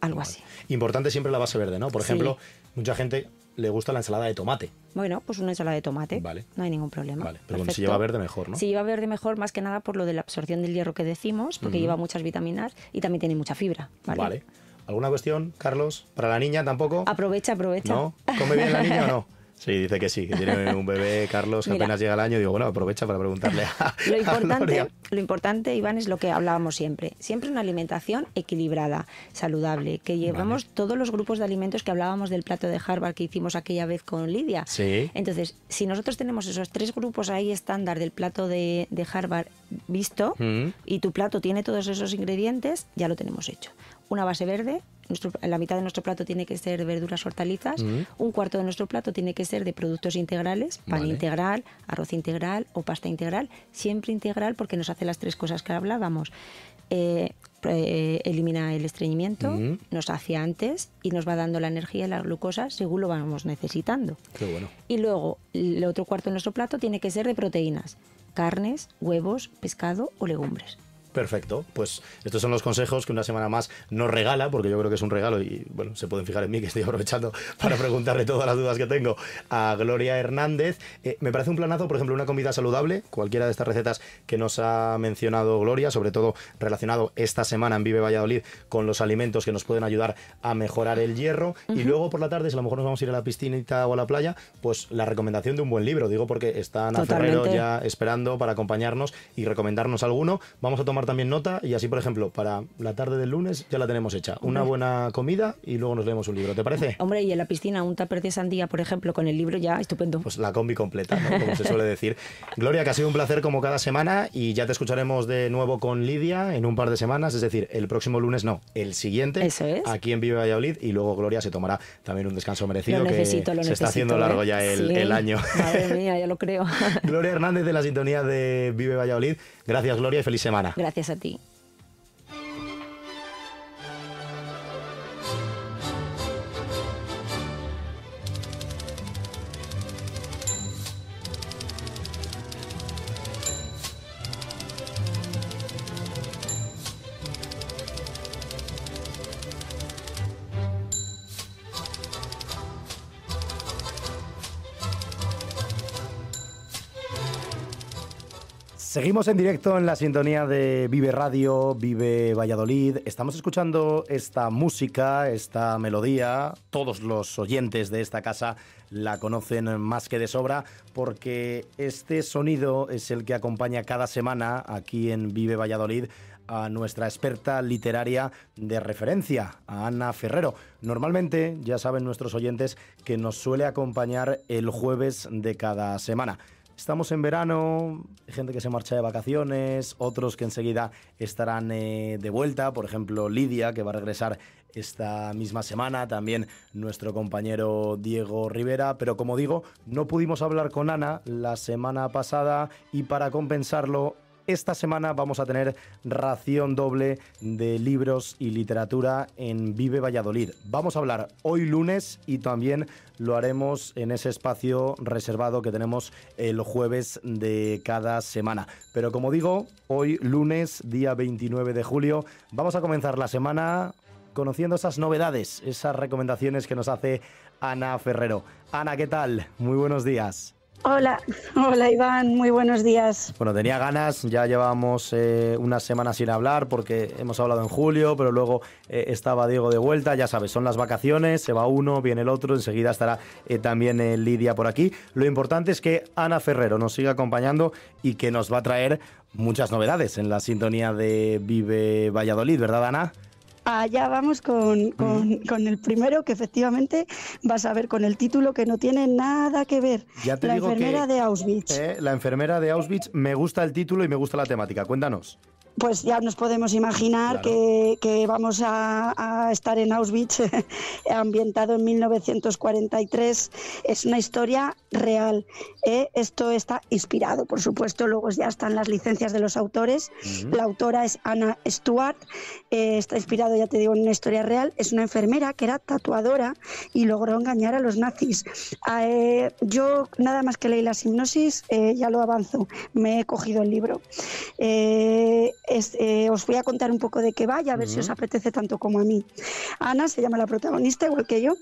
Algo así. Importante siempre la base verde, ¿no? Por ejemplo, mucha gente le gusta la ensalada de tomate. Bueno, pues una ensalada de tomate. Vale. No hay ningún problema. Vale. Pero si lleva verde mejor, ¿no? Si lleva verde mejor, más que nada por lo de la absorción del hierro que decimos, porque lleva muchas vitaminas y también tiene mucha fibra. Vale. vale. ¿Alguna cuestión, Carlos? ¿Para la niña tampoco? Aprovecha, aprovecha. ¿No? ¿Come bien la niña o no? *laughs* Sí, dice que sí, que tiene *laughs* un bebé, Carlos, que apenas llega el año. Digo, bueno, aprovecha para preguntarle a, *laughs* lo *laughs* importante, Lo importante, Iván, es lo que hablábamos siempre. Siempre una alimentación equilibrada, saludable, que llevamos todos los grupos de alimentos que hablábamos del plato de Harvard que hicimos aquella vez con Lidia. Sí. Entonces, si nosotros tenemos esos tres grupos ahí estándar del plato de, Harvard visto mm. y tu plato tiene todos esos ingredientes, ya lo tenemos hecho. Una base verde, la mitad de nuestro plato tiene que ser de verduras hortalizas, un cuarto de nuestro plato tiene que ser de productos integrales, pan integral, arroz integral o pasta integral, siempre integral porque nos hace las tres cosas que hablábamos. Eh, eh, elimina el estreñimiento, nos hace antes y nos va dando la energía y la glucosa según lo vamos necesitando. Qué bueno. Y luego, el otro cuarto de nuestro plato tiene que ser de proteínas, carnes, huevos, pescado o legumbres. Perfecto, pues estos son los consejos que una semana más nos regala, porque yo creo que es un regalo y bueno, se pueden fijar en mí que estoy aprovechando para preguntarle todas las dudas que tengo a Gloria Hernández. Eh, me parece un planazo, por ejemplo, una comida saludable, cualquiera de estas recetas que nos ha mencionado Gloria, sobre todo relacionado esta semana en Vive Valladolid con los alimentos que nos pueden ayudar a mejorar el hierro. Y luego por la tarde, si a lo mejor nos vamos a ir a la piscinita o a la playa, pues la recomendación de un buen libro, digo porque están a Ferrero ya esperando para acompañarnos y recomendarnos alguno. Vamos a tomar también nota y así, por ejemplo, para la tarde del lunes ya la tenemos hecha. Una buena comida y luego nos leemos un libro, ¿te parece? Hombre, y en la piscina un tupper de sandía, por ejemplo, con el libro ya, estupendo. Pues la combi completa, como se suele decir. *laughs* Gloria, que ha sido un placer como cada semana y ya te escucharemos de nuevo con Lidia en un par de semanas, es decir, el próximo lunes no, el siguiente. Eso es. Aquí en Vive Valladolid y luego Gloria se tomará también un descanso merecido que se está haciendo ¿eh? largo ya el, año. *laughs* Madre mía, ya lo creo. *laughs* Gloria Hernández de la sintonía de Vive Valladolid. Gracias, Gloria, y feliz semana gracias a ti. Seguimos en directo en la sintonía de Vive Radio, Vive Valladolid. Estamos escuchando esta música, esta melodía. Todos los oyentes de esta casa la conocen más que de sobra porque este sonido es el que acompaña cada semana aquí en Vive Valladolid a nuestra experta literaria de referencia, a Ana Ferrero. Normalmente, ya saben nuestros oyentes, que nos suele acompañar el jueves de cada semana. Estamos en verano, gente que se marcha de vacaciones, otros que enseguida estarán eh, de vuelta, por ejemplo Lidia, que va a regresar esta misma semana, también nuestro compañero Diego Rivera, pero como digo, no pudimos hablar con Ana la semana pasada y para compensarlo esta semana vamos a tener ración doble de libros y literatura en Vive Valladolid. Vamos a hablar hoy lunes y también lo haremos en ese espacio reservado que tenemos el jueves de cada semana. Pero como digo, hoy lunes, día 29 de julio, vamos a comenzar la semana conociendo esas novedades, esas recomendaciones que nos hace Ana Ferrero. Ana, ¿qué tal? Muy buenos días. Hola, hola Iván, muy buenos días. Bueno, tenía ganas, ya llevamos unas eh, una semana sin hablar porque hemos hablado en julio, pero luego eh, estaba Diego de vuelta, ya sabes, son las vacaciones, se va uno, viene el otro, enseguida estará eh, también Lidia por aquí. Lo importante es que Ana Ferrero nos siga acompañando y que nos va a traer muchas novedades en la sintonía de Vive Valladolid, ¿verdad Ana? Allá vamos con, el primero que efectivamente vas a ver con el título que no tiene nada que ver. la enfermera de Auschwitz. Eh, la enfermera de Auschwitz, me gusta el título y me gusta la temática. Cuéntanos pues ya nos podemos imaginar que, vamos a, estar en Auschwitz, *laughs* ambientado en 1943. Es una historia real. ¿eh? Esto está inspirado, por supuesto. Luego ya están las licencias de los autores. La autora es Anna Stuart. Eh, está inspirado, ya te digo, en una historia real. Es una enfermera que era tatuadora y logró engañar a los nazis. Ah, eh, yo, nada más que leí la hipnosis, ya lo avanzo. Me he cogido el libro eh, os voy a contar un poco de qué va a ver si os apetece tanto como a mí. Ana se llama la protagonista, igual que yo.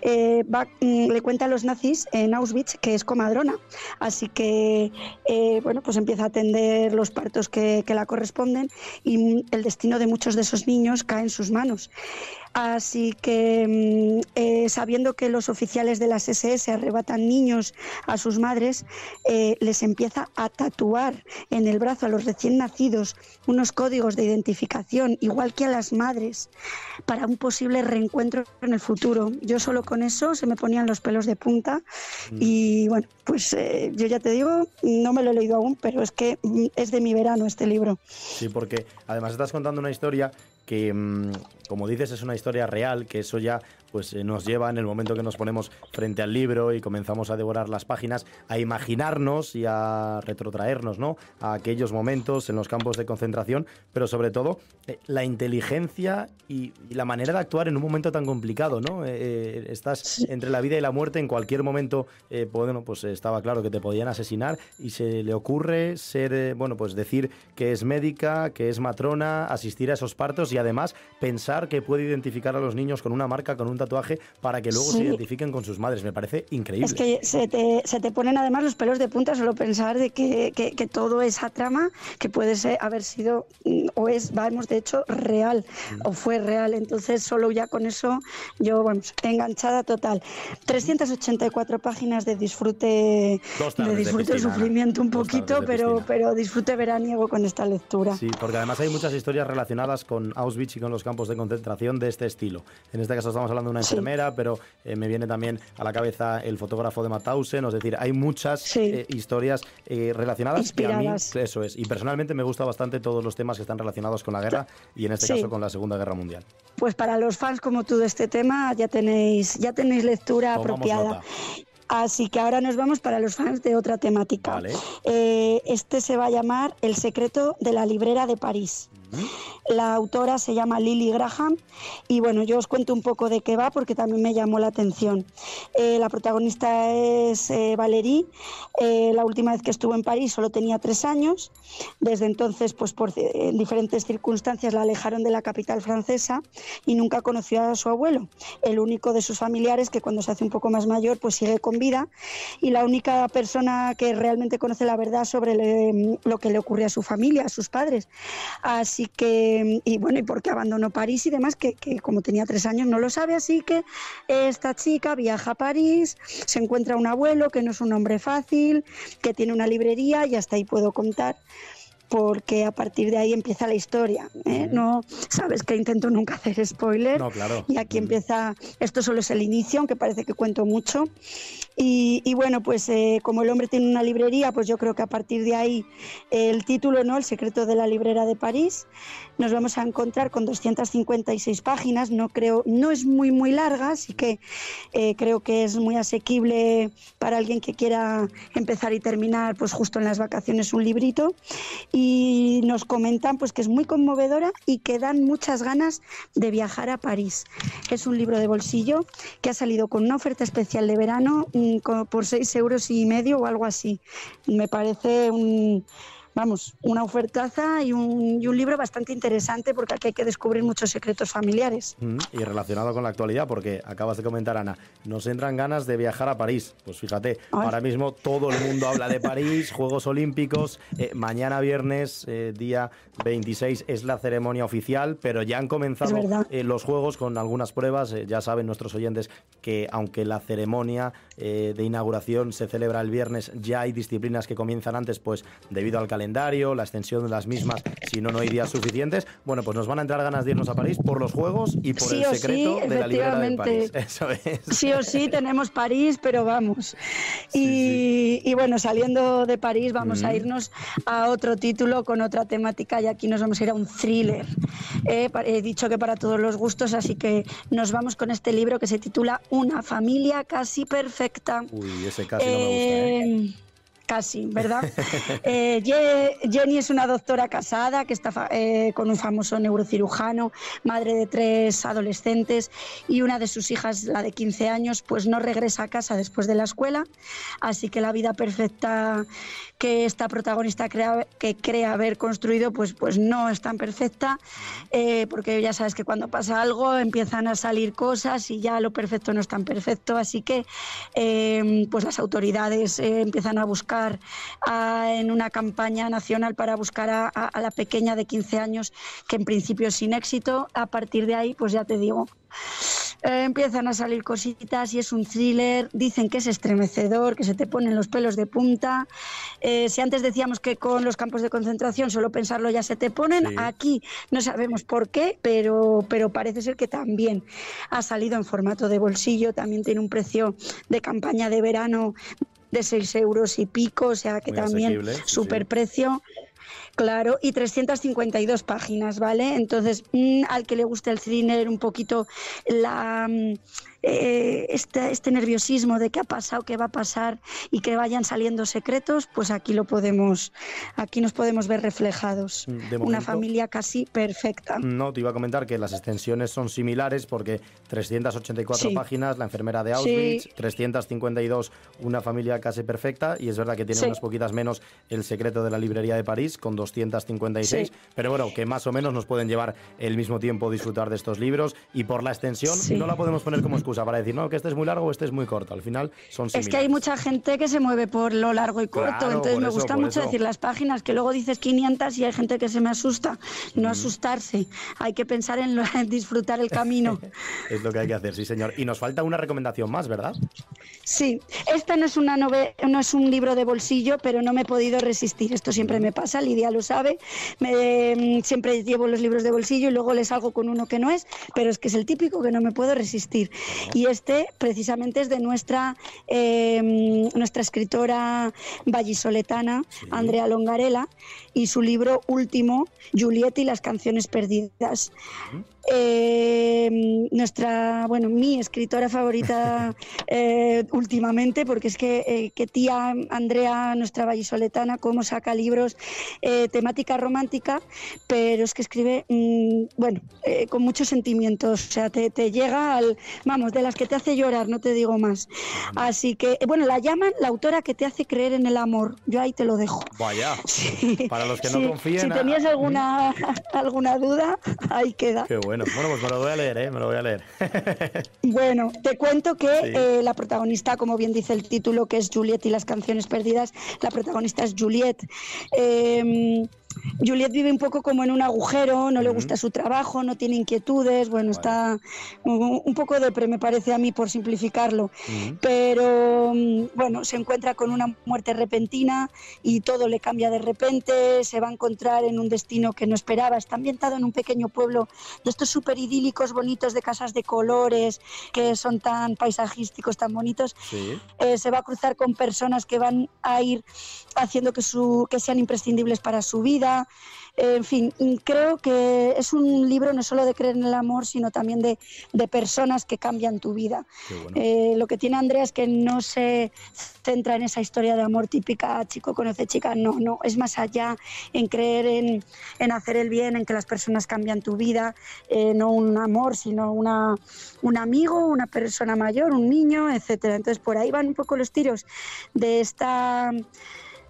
Eh, mm, le cuenta a los nazis en Auschwitz que es comadrona, así que eh, bueno, pues empieza a atender los partos que, que la corresponden y mm, el destino de muchos de esos niños cae en sus manos. Así que, mm, eh, sabiendo que los oficiales de las SS arrebatan niños a sus madres, eh, les empieza a tatuar en el brazo a los recién nacidos unos códigos de identificación, igual que a las madres, para un posible reencuentro en el futuro. Yo solo con eso se me ponían los pelos de punta mm. y bueno, pues eh, yo ya te digo, no me lo he leído aún, pero es que mm, es de mi verano este libro. Sí, porque además estás contando una historia que, mm, como dices, es una historia real, que eso ya pues eh, nos lleva en el momento que nos ponemos frente al libro y comenzamos a devorar las páginas, a imaginarnos y a retrotraernos, ¿no? A aquellos momentos en los campos de concentración, pero sobre todo eh, la inteligencia y, la manera de actuar en un momento tan complicado, ¿no? Eh, estás entre la vida y la muerte, en cualquier momento, pues, bueno, pues estaba claro que te podían asesinar y se le ocurre ser, bueno, pues decir que es médica, que es matrona, asistir a esos partos y además pensar que puede identificar a los niños con una marca, con un tatuaje para que luego se identifiquen con sus madres. Me parece increíble. Es que se te, se te ponen además los pelos de punta solo pensar de que, que, todo esa trama que puede ser, haber sido mm, o es, vamos, de hecho, real mm. o fue real. Entonces, solo ya con eso, yo, bueno enganchada total. 384 páginas de disfrute, de disfrute sufrimiento un poquito, pero, pero disfrute veraniego con esta lectura. Sí, porque además hay muchas historias relacionadas con Auschwitz y con los campos de concentración de este estilo. En este caso estamos hablando una enfermera, pero eh, me viene también a la cabeza el fotógrafo de Matause, es decir, hay muchas eh, historias eh, relacionadas y a mí eso es. Y personalmente me gusta bastante todos los temas que están relacionados con la guerra y en este caso con la Segunda Guerra Mundial. Pues para los fans como tú de este tema ya tenéis ya tenéis lectura apropiada. Así que ahora nos vamos para los fans de otra temática. este se va a llamar El secreto de la librera de París. La autora se llama Lily Graham y bueno, yo os cuento un poco de qué va porque también me llamó la atención. Eh, la protagonista es eh, Valérie. Eh, la última vez que estuvo en París solo tenía tres años. Desde entonces, pues por diferentes circunstancias la alejaron de la capital francesa y nunca conoció a su abuelo, el único de sus familiares que cuando se hace un poco más mayor pues sigue con vida y la única persona que realmente conoce la verdad sobre lo que le ocurre a su familia, a sus padres. Así que, y bueno, y porque abandonó París y demás, que, que como tenía tres años no lo sabe, así que eh, esta chica viaja a París, se encuentra un abuelo que no es un hombre fácil, que tiene una librería y hasta ahí puedo contar porque a partir de ahí empieza la historia. ¿eh? No sabes que intento nunca hacer spoiler. No, claro. Y aquí empieza, esto solo es el inicio, aunque parece que cuento mucho. Y, bueno, pues eh, como el hombre tiene una librería, pues yo creo que a partir de ahí el título, ¿no? El secreto de la librera de París, nos vamos a encontrar con 256 páginas. No creo, no es muy muy larga, así que eh, creo que es muy asequible para alguien que quiera empezar y terminar, pues justo en las vacaciones un librito y nos comentan pues que es muy conmovedora y que dan muchas ganas de viajar a París. Es un libro de bolsillo que ha salido con una oferta especial de verano mm, por seis euros y medio o algo así. Me parece un vamos, una ofertaza y un, libro bastante interesante porque aquí hay que descubrir muchos secretos familiares. Mm, y relacionado con la actualidad, porque acabas de comentar, Ana, nos entran ganas de viajar a París. Pues fíjate, ahora mismo todo el mundo habla de París, *laughs* Juegos Olímpicos, eh, mañana viernes, eh, día 26, es la ceremonia oficial, pero ya han comenzado eh, los Juegos con algunas pruebas. ya saben nuestros oyentes que aunque la ceremonia de inauguración se celebra el viernes, ya hay disciplinas que comienzan antes, pues debido al calendario, la extensión de las mismas, si no, no hay días suficientes. Bueno, pues nos van a entrar ganas de irnos a París por los juegos y por el secreto sí, de la librera de París. *laughs* Sí o sí tenemos París, pero vamos. y, bueno, saliendo de París vamos a irnos a otro título con otra temática y aquí nos vamos a ir a un thriller. Eh, he dicho que para todos los gustos, así que nos vamos con este libro que se titula Una familia casi perfecta. Uy, ese casi no me gusta. ¿eh? Em, casi, *laughs* ¿verdad? eh, Jenny es una doctora casada que está eh, con un famoso neurocirujano, madre de tres adolescentes y una de sus hijas, la de 15 años, pues no regresa a casa después de la escuela, así que la vida perfecta que esta protagonista crea, que haber construido, pues, pues no es tan perfecta, eh, porque ya sabes que cuando pasa algo empiezan a salir cosas y ya lo perfecto no es tan perfecto, así que eh, pues las autoridades empiezan a buscar Ah, en una campaña nacional para buscar a, la pequeña de 15 años, que en principio es sin éxito. A partir de ahí, pues ya te digo, eh, empiezan a salir cositas y es un thriller. Dicen que es estremecedor, que se te ponen los pelos de punta. Eh, si antes decíamos que con los campos de concentración solo pensarlo ya se te ponen, aquí no sabemos por qué, pero, pero parece ser que también ha salido en formato de bolsillo. También tiene un precio de campaña de verano de 6 euros y pico, o sea que también súper precio. Claro, y 352 páginas, ¿vale? Entonces, mm, al que le gusta el thriller, un poquito la, mm, eh, este, este nerviosismo de qué ha pasado, qué va a pasar y que vayan saliendo secretos, pues aquí lo podemos, aquí nos podemos ver reflejados. Mm, una familia casi perfecta. No, te iba a comentar que las extensiones son similares porque 384 páginas, la enfermera de Auschwitz, 352, una familia casi perfecta, y es verdad que tiene unas poquitas menos el secreto de la librería de París con 256, pero bueno, que más o menos nos pueden llevar el mismo tiempo disfrutar de estos libros y por la extensión no la podemos poner como excusa para decir, no, que este es muy largo o este es muy corto. Al final son similares. Es que hay mucha gente que se mueve por lo largo y corto, entonces me gusta mucho decir las páginas, que luego dices 500 y hay gente que se me asusta. No mm. asustarse, hay que pensar en, disfrutar el camino. *laughs* es lo que hay que hacer, sí señor. Y nos falta una recomendación más, ¿verdad? Sí, esta no es, una no es un libro de bolsillo, pero no me he podido resistir. Esto siempre mm. me pasa, Lidia lo sabe. Me... Mm, siempre llevo los libros de bolsillo y luego les salgo con uno que no es, pero es que es el típico que no me puedo resistir. Y este precisamente es de nuestra, em, nuestra escritora vallisoletana, Andrea Longarela, y su libro último, Julieta y las canciones perdidas. Eh, nuestra, bueno, mi escritora favorita *laughs* eh, últimamente, porque es eh, que, tía Andrea, nuestra vallisoletana, cómo saca libros, temática romántica, pero es que escribe, mm, bueno, con muchos sentimientos, o sea, te, llega al, vamos, de las que te hace llorar, no te digo más. Así que, bueno, la llaman la autora que te hace creer en el amor, yo ahí te lo dejo. Vaya, para los que no confían. Si tenías alguna, *laughs* alguna duda, ahí queda. bueno bueno, pues me lo voy a leer, ¿eh? me lo voy a leer. *laughs* bueno, te cuento que eh, la protagonista, como bien dice el título, que es Juliet y las canciones perdidas, la protagonista es Juliet. Em, Juliet vive un poco como en un agujero, no le gusta su trabajo, no tiene inquietudes, bueno, está un poco depre, me parece a mí, por simplificarlo. Pero mm, bueno, se encuentra con una muerte repentina y todo le cambia de repente, se va a encontrar en un destino que no esperaba. Está ambientado en un pequeño pueblo de estos súper idílicos, bonitos, de casas de colores, que son tan paisajísticos, tan bonitos. Eh, se va a cruzar con personas que van a ir haciendo que, su, que sean imprescindibles para su vida eh, en fin, creo que es un libro no solo de creer en el amor, sino también de, personas que cambian tu vida. Eh, lo que tiene Andrea es que no se centra en esa historia de amor típica, chico conoce chica, no, no, es más allá en creer en, hacer el bien, en que las personas cambian tu vida, eh, no un amor, sino una, un amigo, una persona mayor, un niño, etcétera. Entonces por ahí van un poco los tiros de esta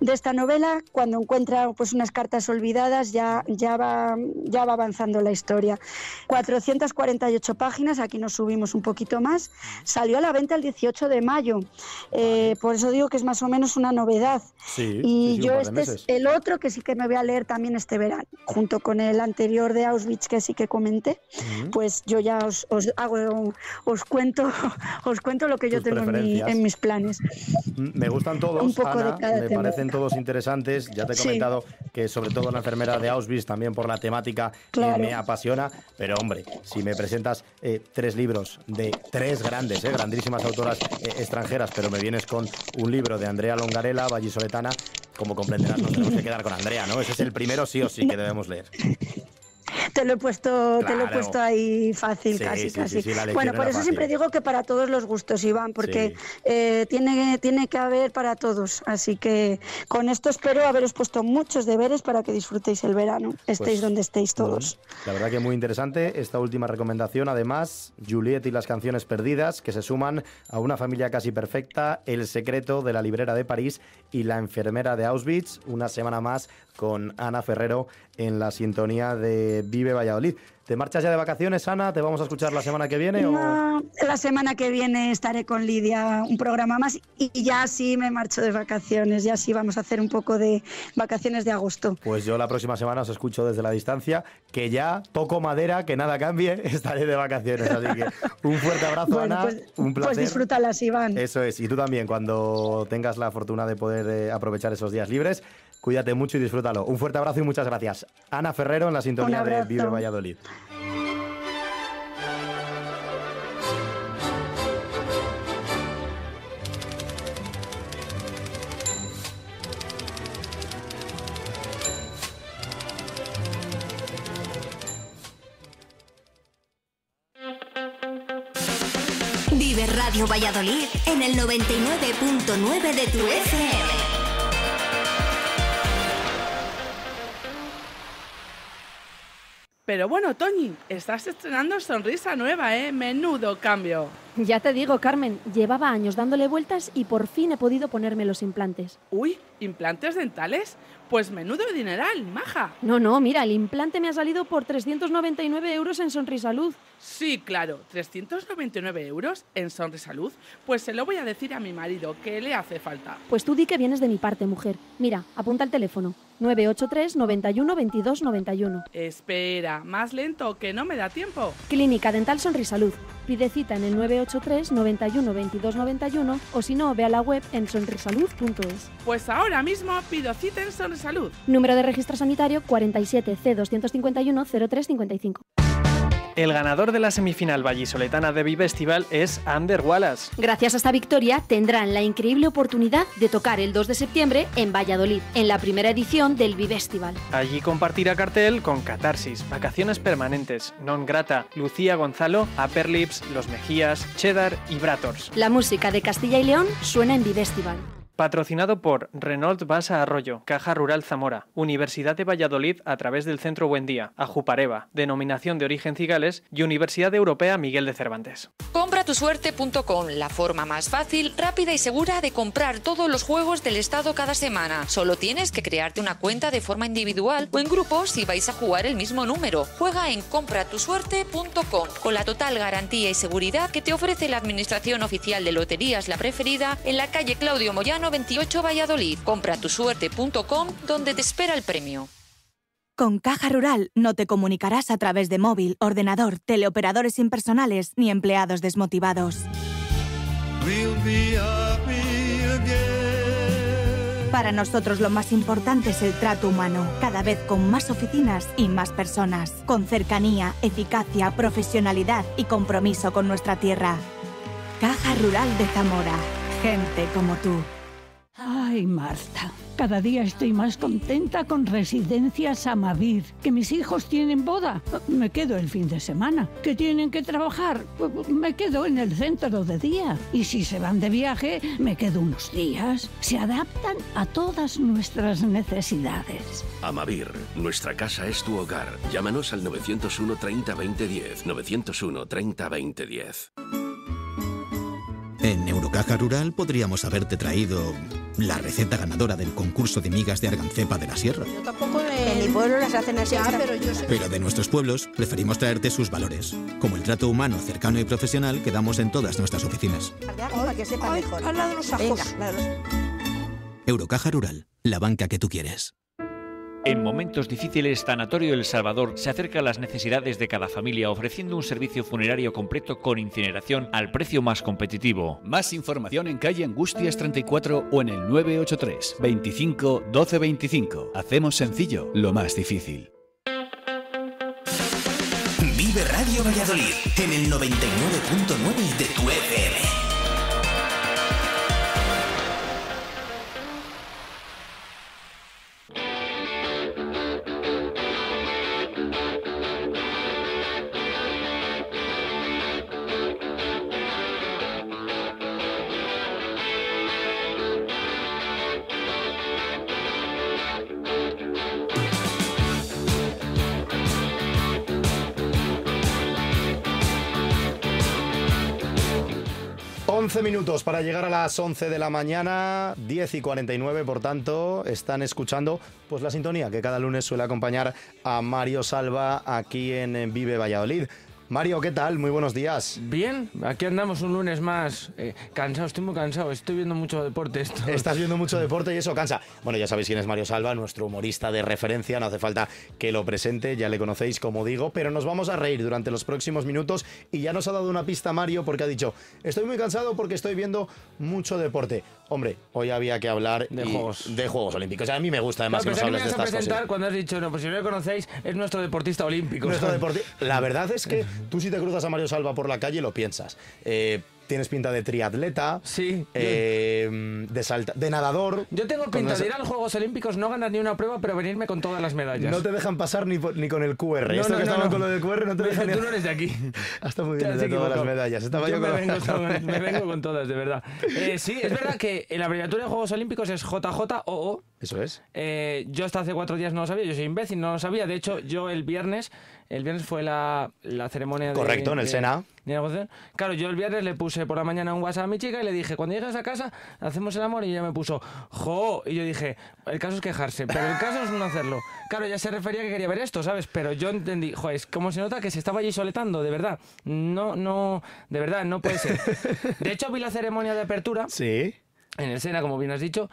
de esta novela, cuando encuentra pues, unas cartas olvidadas, ya, ya, va, ya va avanzando la historia. 448 páginas, aquí nos subimos un poquito más. Salió a la venta el 18 de mayo, eh, por eso digo que es más o menos una novedad. y yo este es el otro que sí que me voy a leer también este verano, junto con el anterior de Auschwitz que sí que comenté, pues yo ya os, hago, os cuento, os cuento lo que yo tengo en, mis planes. Me gustan todos, un poco todos interesantes. Ya te he comentado que sobre todo la enfermera de Auschwitz, también por la temática que eh, me apasiona. Pero hombre, si me presentas eh, tres libros de tres grandes, eh, grandísimas autoras extranjeras, pero me vienes con un libro de Andrea Longarela, Vallisoletana, como comprenderás, nos tenemos que quedar con Andrea, ¿no? Ese es el primero sí o sí que debemos leer. Te lo he puesto, te lo he puesto ahí fácil, casi, casi. bueno, por eso siempre digo que para todos los gustos, Iván, porque eh, tiene, tiene que haber para todos. Así que con esto espero haberos puesto muchos deberes para que disfrutéis el verano, estéis pues, donde estéis todos. la verdad que muy interesante esta última recomendación. Además, Juliet y las canciones perdidas, que se suman a una familia casi perfecta, El secreto de la librera de París y La enfermera de Auschwitz. Una semana más con Ana Ferrero en la sintonía de Vive Valladolid. ¿Te marchas ya de vacaciones, Ana? ¿Te vamos a escuchar la semana que viene? la semana que viene estaré con Lidia un programa más y ya sí me marcho de vacaciones, ya sí vamos a hacer un poco de vacaciones de agosto. Pues yo la próxima semana os escucho desde la distancia, que ya toco madera, que nada cambie, *laughs* estaré de vacaciones. Así que un fuerte abrazo, Ana. Pues, un pues placer. Pues disfrútalas, Iván. Eso es, y tú también, cuando tengas la fortuna de poder eh, aprovechar esos días libres. Cuídate mucho y disfrútalo. Un fuerte abrazo y muchas gracias. Ana Ferrero en la sintonía de Vive Valladolid. Vive Radio Valladolid en el 99.9 de tu FM. Pero bueno, Toñi, estás estrenando sonrisa nueva, ¿eh? Menudo cambio. Ya te digo, Carmen, llevaba años dándole vueltas y por fin he podido ponerme los implantes. Uy, ¿implantes dentales? Pues menudo dineral, maja. No, no, mira, el implante me ha salido por 399 euros en Sonrisalud. Sí, claro, 399 euros en Sonrisalud. Pues se lo voy a decir a mi marido, que le hace falta. Pues tú di que vienes de mi parte, mujer. Mira, apunta el teléfono. 983 91 22 91. Espera, más lento, que no me da tiempo. Clínica Dental Sonrisalud. Pide cita en el 983 91 22 91 o si no, ve a la web en sonrisalud.es. Pues ahora mismo pido cita en Sonrisalud. Número de registro sanitario 47 C251 0355. El ganador de la semifinal vallisoletana de Festival es Ander Wallace. Gracias a esta victoria tendrán la increíble oportunidad de tocar el 2 de septiembre en Valladolid, en la primera edición del Festival. Allí compartirá cartel con Catarsis, Vacaciones Permanentes, Non Grata, Lucía Gonzalo, Aperlips, Los Mejías, Cheddar y Brators. La música de Castilla y León suena en Festival. Patrocinado por Renault Basa Arroyo, Caja Rural Zamora, Universidad de Valladolid a través del Centro Buendía, Ajupareva, denominación de origen Cigales y Universidad Europea Miguel de Cervantes. Compratusuerte.com, la forma más fácil, rápida y segura de comprar todos los juegos del Estado cada semana. Solo tienes que crearte una cuenta de forma individual o en grupo si vais a jugar el mismo número. Juega en compratusuerte.com con la total garantía y seguridad que te ofrece la Administración Oficial de Loterías La Preferida en la calle Claudio Moyano 28 Valladolid. Compratusuerte.com donde te espera el premio. Con Caja Rural no te comunicarás a través de móvil, ordenador, teleoperadores impersonales ni empleados desmotivados. Para nosotros lo más importante es el trato humano, cada vez con más oficinas y más personas, con cercanía, eficacia, profesionalidad y compromiso con nuestra tierra. Caja Rural de Zamora, gente como tú. Ay, Marta, cada día estoy más contenta con Residencias Amavir. Que mis hijos tienen boda, me quedo el fin de semana. Que tienen que trabajar, me quedo en el centro de día. Y si se van de viaje, me quedo unos días. Se adaptan a todas nuestras necesidades. Amavir, nuestra casa es tu hogar. Llámanos al 901 30 20 10. 901 30 20 10. En Eurocaja Rural podríamos haberte traído la receta ganadora del concurso de migas de Argancepa de la Sierra. Yo tampoco En mi pueblo las hacen así, pero yo Pero de nuestros pueblos preferimos traerte sus valores, como el trato humano, cercano y profesional que damos en todas nuestras oficinas. que sepa de Eurocaja Rural, la banca que tú quieres. En momentos difíciles, Tanatorio El Salvador se acerca a las necesidades de cada familia ofreciendo un servicio funerario completo con incineración al precio más competitivo. Más información en calle Angustias 34 o en el 983 25 12 25. Hacemos sencillo lo más difícil. Vive Radio Valladolid en el 99.9 de tu FM. 11 minutos para llegar a las 11 de la mañana, 10 y 49, por tanto, están escuchando pues la sintonía que cada lunes suele acompañar a Mario Salva aquí en Vive Valladolid. Mario, ¿qué tal? Muy buenos días. Bien, aquí andamos un lunes más. Eh, cansado, estoy muy cansado, estoy viendo mucho deporte esto. Estás viendo mucho *laughs* deporte y eso cansa. Bueno, ya sabéis quién es Mario Salva, nuestro humorista de referencia, no hace falta que lo presente, ya le conocéis como digo, pero nos vamos a reír durante los próximos minutos y ya nos ha dado una pista Mario porque ha dicho, estoy muy cansado porque estoy viendo mucho deporte. Hombre, hoy había que hablar de, juegos. Olímpicos. a mí me gusta además que pues nos hables de estas presentar, Cuando has dicho, no, pues si no lo conocéis, es nuestro deportista olímpico. Nuestro *laughs* deportista. la verdad es que tú si te cruzas a Mario Salva por la calle lo piensas. Eh, tienes pinta de triatleta, sí, em, de, nadador. Yo tengo pinta de ir a los Juegos Olímpicos, no ganar ni una prueba, pero venirme con todas las medallas. No te dejan pasar ni, con el QR. No, Esto que con lo del QR no te dejan. Tú no eres de aquí. Hasta *laughs* ah, muy bien, de todas las medallas. yo, *laughs* con me, vengo con, me vengo con todas, de verdad. Eh, sí, es verdad que la abreviatura de Juegos Olímpicos es JJOO, eso es. Eh, yo hasta hace cuatro días no lo sabía, yo soy imbécil, no lo sabía. De hecho, yo el viernes, el viernes fue la, la ceremonia Correcto, en el Sena. claro, yo el viernes le puse por la mañana un WhatsApp a mi chica y le dije, cuando llegas a casa, hacemos el amor. Y ella me puso, jo. Y yo dije, el caso es quejarse, pero el caso es no hacerlo. Claro, ya se refería que quería ver esto, ¿sabes? Pero yo entendí, joder, es como se nota que se estaba allí soletando, de verdad. No, no, de verdad, no puede ser. *laughs* De hecho, vi la ceremonia de apertura. Sí en el Sena, como bien has dicho,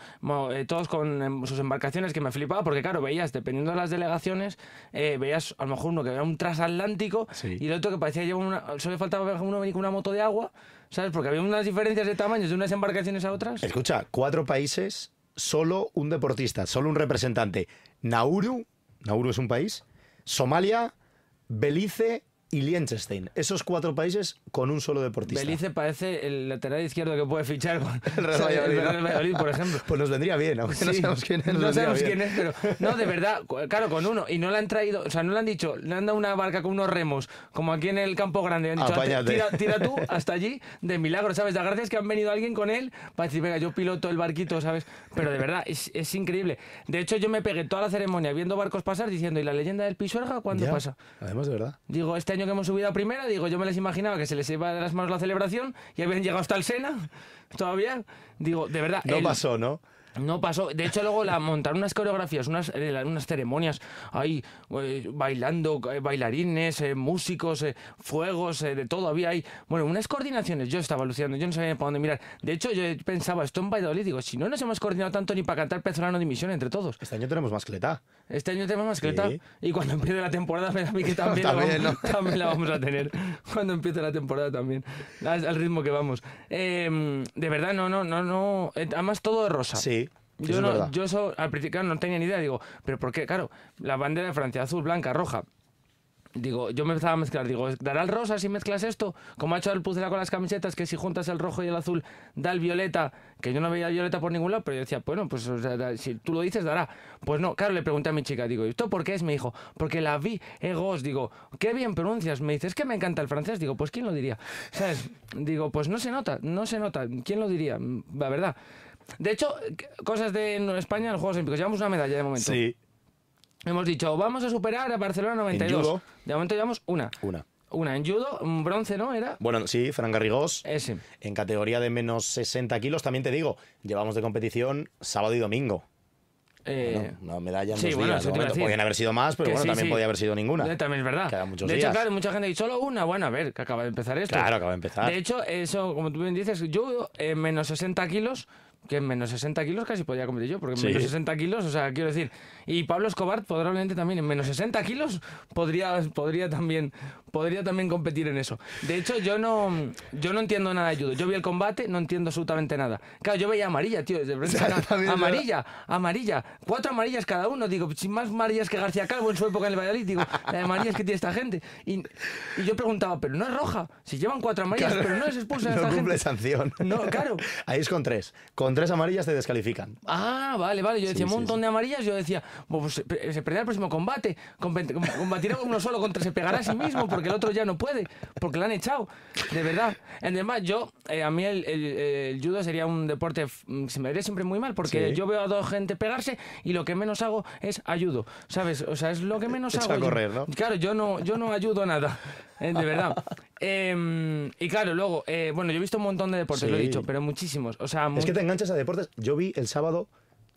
eh, todos con em, sus embarcaciones que me flipaba, porque claro, veías, dependiendo de las delegaciones, eh, veías a lo mejor uno que veía un trasatlántico y el otro que parecía llevar solo le faltaba uno venir con una moto de agua, ¿sabes? Porque había unas diferencias de tamaños de unas embarcaciones a otras. Escucha, cuatro países, solo un deportista, solo un representante. Nauru, Nauru es un país, Somalia, Belice, y Liechtenstein. Esos cuatro países con un solo deportista. Belice parece el lateral izquierdo que puede fichar con *laughs* el Real *laughs* Valladolid, el por ejemplo. Pues nos vendría bien, aunque no sabemos quién es. No sabemos quién es, pero no, de verdad, claro, con uno. Y no le han traído, o sea, no le han dicho, le han una barca con unos remos, como aquí en el Campo Grande. tira, tú *laughs* hasta allí, de milagro, ¿sabes? La gracia que han venido alguien con él para decir, venga, yo piloto el barquito, ¿sabes? Pero de verdad, es, increíble. De hecho, yo me pegué toda la ceremonia viendo barcos pasar diciendo, ¿y la leyenda del Pisuerga cuándo pasa? Además, de verdad. Digo, este que hemos subido a primera, digo, yo me les imaginaba que se les iba de las manos la celebración y habían llegado hasta el Sena *laughs* todavía. Digo, de verdad. No pasó, ¿no? No pasó. De hecho, luego la montaron unas coreografías, unas, eh, unas ceremonias ahí eh, bailando, eh, bailarines, músicos, fuegos, de todo. Había ahí, bueno, unas coordinaciones. Yo estaba luciendo. yo no sabía para dónde mirar. De hecho, yo pensaba, esto en y digo, si no nos hemos coordinado tanto ni para cantar Pezolano de Misión entre todos. Este año tenemos mascleta. Este año tenemos mascleta. Y cuando empiece la temporada, también, la vamos, a tener. *laughs* Cuando empiece la temporada también, al, ritmo que vamos. Em, de verdad, no, no, no, no. Además, todo de rosa. Sí. Yo, no, yo al principio no tenía ni idea, digo, pero ¿por qué? Claro, la bandera de Francia, azul, blanca, roja. Digo, yo me empezaba a mezclar, digo, ¿dará el rosa si mezclas esto? Como ha hecho el Pucela con las camisetas, que si juntas el rojo y el azul da el violeta, que yo no veía violeta por ningún lado, pero yo decía, bueno, pues si tú lo dices, dará. Pues no, claro, le pregunté a mi chica, digo, ¿y esto por qué es? mi hijo? porque la vi egos, eh, digo, qué bien pronuncias, me dice, es que me encanta el francés, digo, pues ¿quién lo diría? ¿Sabes? Digo, pues no se nota, no se nota, ¿quién lo diría? La verdad. De hecho, cosas de España en los Juegos Olímpicos. Llevamos una medalla de momento. Sí. Hemos dicho, vamos a superar a Barcelona 92. De momento llevamos una. Una. Una en judo, un bronce, ¿no? Era. Bueno, sí, Fran Garrigós. En categoría de menos 60 kilos, también te digo, llevamos de competición sábado y domingo. Eh, una medalla en sí, días. Podían haber sido más, pero bueno, también podía haber sido ninguna. También es verdad. de hecho, claro, mucha gente dice, solo una. Bueno, a ver, que acaba de empezar esto. Claro, acaba de empezar. De hecho, eso, como tú bien dices, judo, en eh, menos 60 kilos que menos 60 kilos casi podía competir yo, porque en menos 60 kilos, o sea, quiero decir, y Pablo Escobar probablemente también en menos 60 kilos podría, podría, también, podría también competir en eso. De hecho, yo no, yo no entiendo nada de judo. Yo vi el combate, no entiendo absolutamente nada. Claro, yo veía amarilla, tío, desde *laughs* amarilla, amarilla, cuatro amarillas cada uno, digo, sin más amarillas que García Calvo en su época en el Valladolid, digo, las amarillas que tiene esta gente. Y, yo preguntaba, pero no es roja, si llevan cuatro amarillas, pero no es expulsa *laughs* no esta cumple sanción. No, claro. *laughs* Ahí es con tres con tres amarillas te descalifican. Ah, vale, vale. Yo decía un montón de amarillas. Yo decía, pues, eh, se perderá el próximo combate. Combatirá uno solo contra, se pegará a sí mismo porque el otro ya no puede, porque lo han echado. De verdad. Además, yo, eh, a mí el, judo sería un deporte, mm, se me vería siempre muy mal porque yo veo a dos gente pegarse y lo que menos hago es ayudo. ¿Sabes? O sea, es lo que menos Echa hago. A correr, ¿no? Claro, yo no, yo no ayudo a nada. Eh, de verdad. *laughs* Em, y claro, luego, eh, bueno, yo he visto un montón de deportes, lo he dicho, pero muchísimos. O sea, Es que te enganchas a deportes. Yo vi el sábado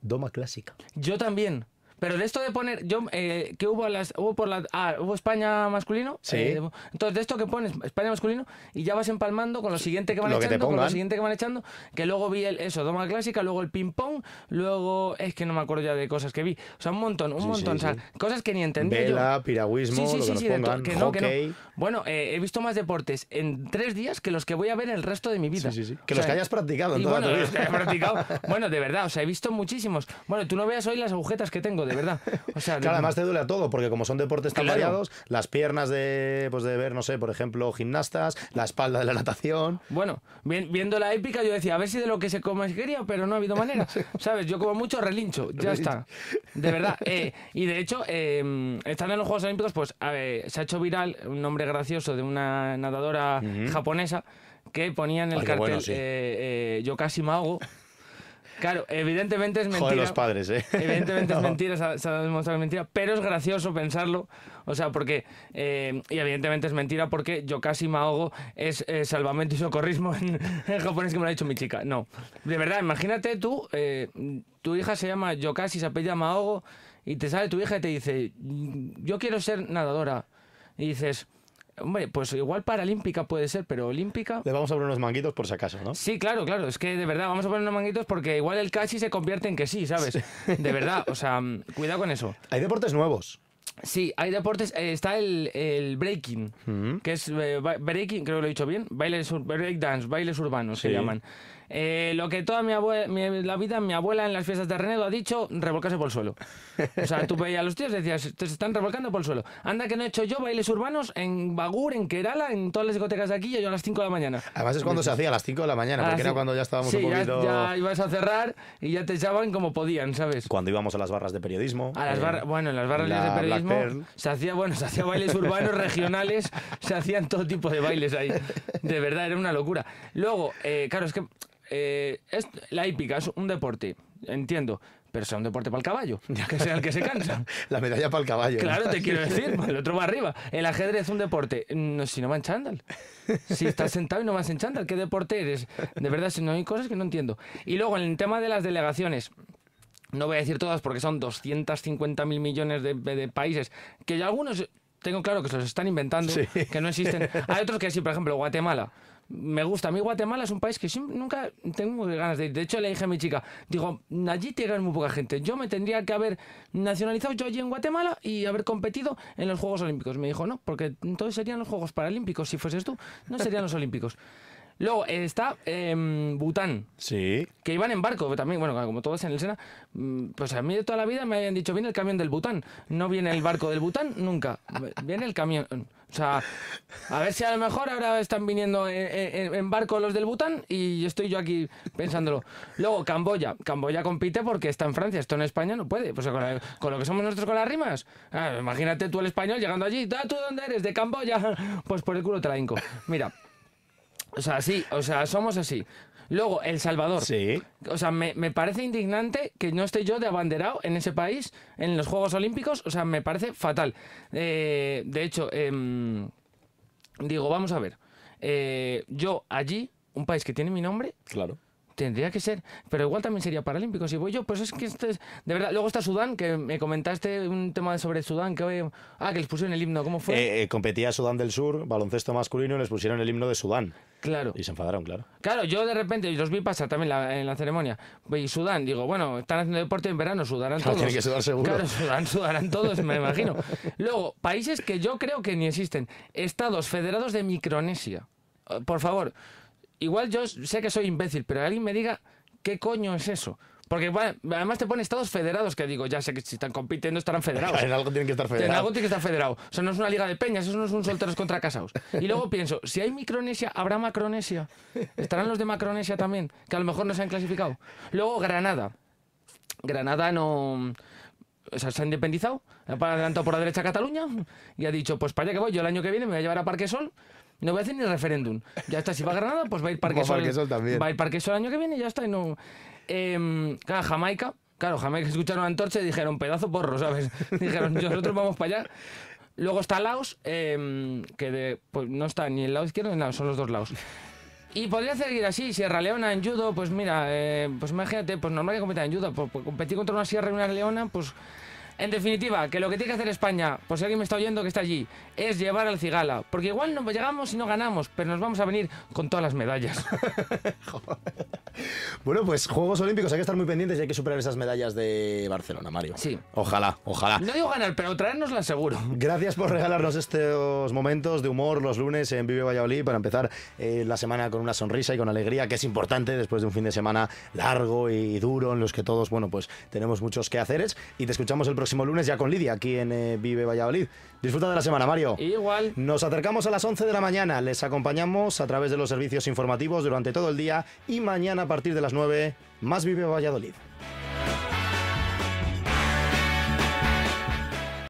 Doma Clásica. yo también. Pero de esto de poner, yo, eh, que hubo las, hubo por la, ah, hubo España masculino. Sí. Eh, entonces de esto que pones España masculino y ya vas empalmando con lo siguiente que van echando, con lo siguiente que van echando, que luego vi el, eso, doma clásica, luego el ping pong, luego es que no me acuerdo ya de cosas que vi, o sea un montón, un montón, o sea, cosas que ni entendí. Vela, piragüismo, sí, sí, lo que nos pongan, que no, que Bueno, eh, he visto más deportes en tres días que los que voy a ver el resto de mi vida. Que sí. Que los que hayas practicado. En toda bueno, tu *laughs* bueno, de verdad, o sea, he visto muchísimos. Bueno, tú no veas hoy las agujetas que tengo. De de verdad. O sea, además te duele a todo, porque como son deportes tan variados, las piernas de, pues de ver, no sé, por ejemplo, gimnastas, la espalda de la natación. Bueno, viendo la épica, yo decía, a ver si de lo que se coma es quería, pero no ha habido manera. *laughs* ¿Sabes? Yo como mucho relincho, ya está. De verdad. *laughs* Eh, y de hecho, eh, están en los Juegos Olímpicos, pues a ver, se ha hecho viral un nombre gracioso de una nadadora japonesa que ponía en el cartel eh, eh, Yo casi me hago Claro, evidentemente es mentira. de los padres, ¿eh? Evidentemente es *laughs* mentira, mentira, pero es gracioso pensarlo. O sea, porque. Eh, y evidentemente es mentira porque yo casi es eh, salvamento y socorrismo *laughs* en, japonés que me lo ha dicho mi chica. No. De verdad, imagínate tú, eh, tu hija se llama Yokasi, se apella Maogo, y te sale tu hija y te dice: Yo quiero ser nadadora. Y dices Hombre, pues igual paralímpica puede ser, pero olímpica. Le vamos a poner unos manguitos por si acaso, ¿no? Sí, claro, claro. Es que de verdad, vamos a poner unos manguitos porque igual el casi se convierte en que sí, ¿sabes? De verdad, o sea, cuidado con eso. Hay deportes nuevos. Sí, hay deportes. Eh, está el, el breaking, que es eh, breaking, creo que lo he dicho bien. Bailes, dance, bailes urbanos se llaman. Eh, lo que toda mi, la vida mi abuela en las fiestas de Renedo ha dicho, revolcase por el suelo. O sea, tú veías a los tíos y decías, te están revolcando por el suelo. Anda que no he hecho yo bailes urbanos en Bagur, en Kerala, en todas las discotecas de aquí, yo a las 5 de la mañana. Además es cuando se *laughs* hacía, a las 5 de la mañana, porque ah, era cuando ya estábamos un poquito... Ya, ibas a cerrar y ya te echaban como podían, ¿sabes? Cuando íbamos a las barras de periodismo. Eh, bueno, en las barras de periodismo se hacía, bueno, se hacía bailes urbanos, *laughs* regionales, se hacían todo tipo de bailes ahí. De verdad, era una locura. Luego, eh, claro, es que eh, es la hípica es un deporte, entiendo, pero sea un deporte para el caballo, *laughs* ya que sea el que se cansa. la medalla para el caballo. Claro, te *laughs* quiero decir, pues el otro va arriba. El ajedrez es un deporte, si no va en chándal. Si estás sentado y no vas en chándal, ¿qué deporte eres? De verdad, si no hay cosas que no entiendo. Y luego, en el tema de las delegaciones, no voy a decir todas porque son 250 mil millones de, países, que ya algunos tengo claro que se los están inventando, que no existen. Hay otros que sí, por ejemplo, Guatemala me gusta. A mí Guatemala es un país que nunca tengo ganas de ir. De hecho, le dije a mi chica, digo, allí llegan muy poca gente. Yo me tendría que haber nacionalizado yo allí en Guatemala y haber competido en los Juegos Olímpicos. Me dijo, no, porque entonces serían los Juegos Paralímpicos si fueses tú, no serían los Olímpicos. Luego eh, está eh, Bután. Sí. Que iban en barco también, bueno, como todos en el Sena. Mm, pues a mí de toda la vida me habían dicho, viene el camión del Bután. No viene el barco del Bután nunca. *laughs* Viene el camión. O sea, a ver si a lo mejor ahora están viniendo eh, eh, en, barco los del Bután y estoy yo aquí pensándolo. Luego, Camboya. Camboya compite porque está en Francia, esto en España no puede. Pues con, lo que somos nosotros con las rimas. Ah, imagínate tú el español llegando allí, ¿tú dónde eres? De Camboya. *laughs* Pues por el culo te la hinco. Mira. O sea, sí, o sea, somos así. Luego, El Salvador. Sí. O sea, me, parece indignante que no esté yo de abanderado en ese país, en los Juegos Olímpicos. O sea, me parece fatal. Eh, de hecho, em, digo, vamos a ver. Eh, yo allí, un país que tiene mi nombre. Claro. Tendría que ser, pero igual también sería paralímpico si voy yo. Pues es que este es, de verdad. Luego está Sudán, que me comentaste un tema sobre Sudán que ah que les pusieron el himno. ¿Cómo fue? Eh, competía Sudán del Sur, baloncesto masculino, y les pusieron el himno de Sudán. Claro. Y se enfadaron, claro. Claro, yo de repente los vi pasar también en la ceremonia. Y sudan, digo, bueno, están haciendo deporte en verano, sudarán todos. Tienen que sudar seguro. Claro, *laughs* sudarán todos, me imagino. Luego, países que yo creo que ni existen. Estados federados de Micronesia. Eh, por favor, igual yo sé que soy imbécil, pero alguien me diga qué coño es eso. Porque además te pone estados federados, que digo, ya sé que si están compitiendo estarán federados. *laughs* en algo tienen que estar federados. En algo tienen que estar federados. O sea, no es una liga de peñas, eso no es un solteros contra casados. Y luego pienso, si hay Micronesia, ¿habrá Macronesia? ¿Estarán los de Macronesia también? Que a lo mejor no se han clasificado. Luego Granada. Granada no... O sea, se ha independizado, ha adelantado por la derecha Cataluña y ha dicho, pues para allá que voy, yo el año que viene me voy a llevar a Parquesol no voy a hacer ni referéndum. Ya está, si va Granada, pues va a ir *laughs* Parque también. Va a ir Parquesol el año que viene y ya está. Y no eh, claro, Jamaica, claro, Jamaica escucharon Antorcha y dijeron, pedazo porro, ¿sabes? *laughs* Dijeron, nosotros vamos para allá. Luego está Laos, em, que pues, no está ni el lado izquierdo ni el son los dos lados. Y podría seguir así, Sierra Leona en judo, pues mira, eh, pues imagínate, pues normal que competan en judo, pues, pues, competir contra una Sierra y una Leona, pues en definitiva, que lo que tiene que hacer España, por si alguien me está oyendo que está allí, es llevar al Cigala. Porque igual no llegamos y no ganamos, pero nos vamos a venir con todas las medallas. *laughs* bueno, pues Juegos Olímpicos, hay que estar muy pendientes y hay que superar esas medallas de Barcelona, Mario. Sí. Ojalá, ojalá. No digo ganar, pero la seguro. Gracias por regalarnos estos momentos de humor los lunes en Vive Valladolid para empezar eh, la semana con una sonrisa y con alegría, que es importante después de un fin de semana largo y duro en los que todos, bueno, pues tenemos muchos quehaceres. Y te escuchamos el próximo lunes ya con Lidia, aquí en eh, Vive Valladolid. Disfruta de la semana, Mario. Igual. Nos acercamos a las 11 de la mañana. Les acompañamos a través de los servicios informativos durante todo el día y mañana a partir de las 9, más Vive Valladolid.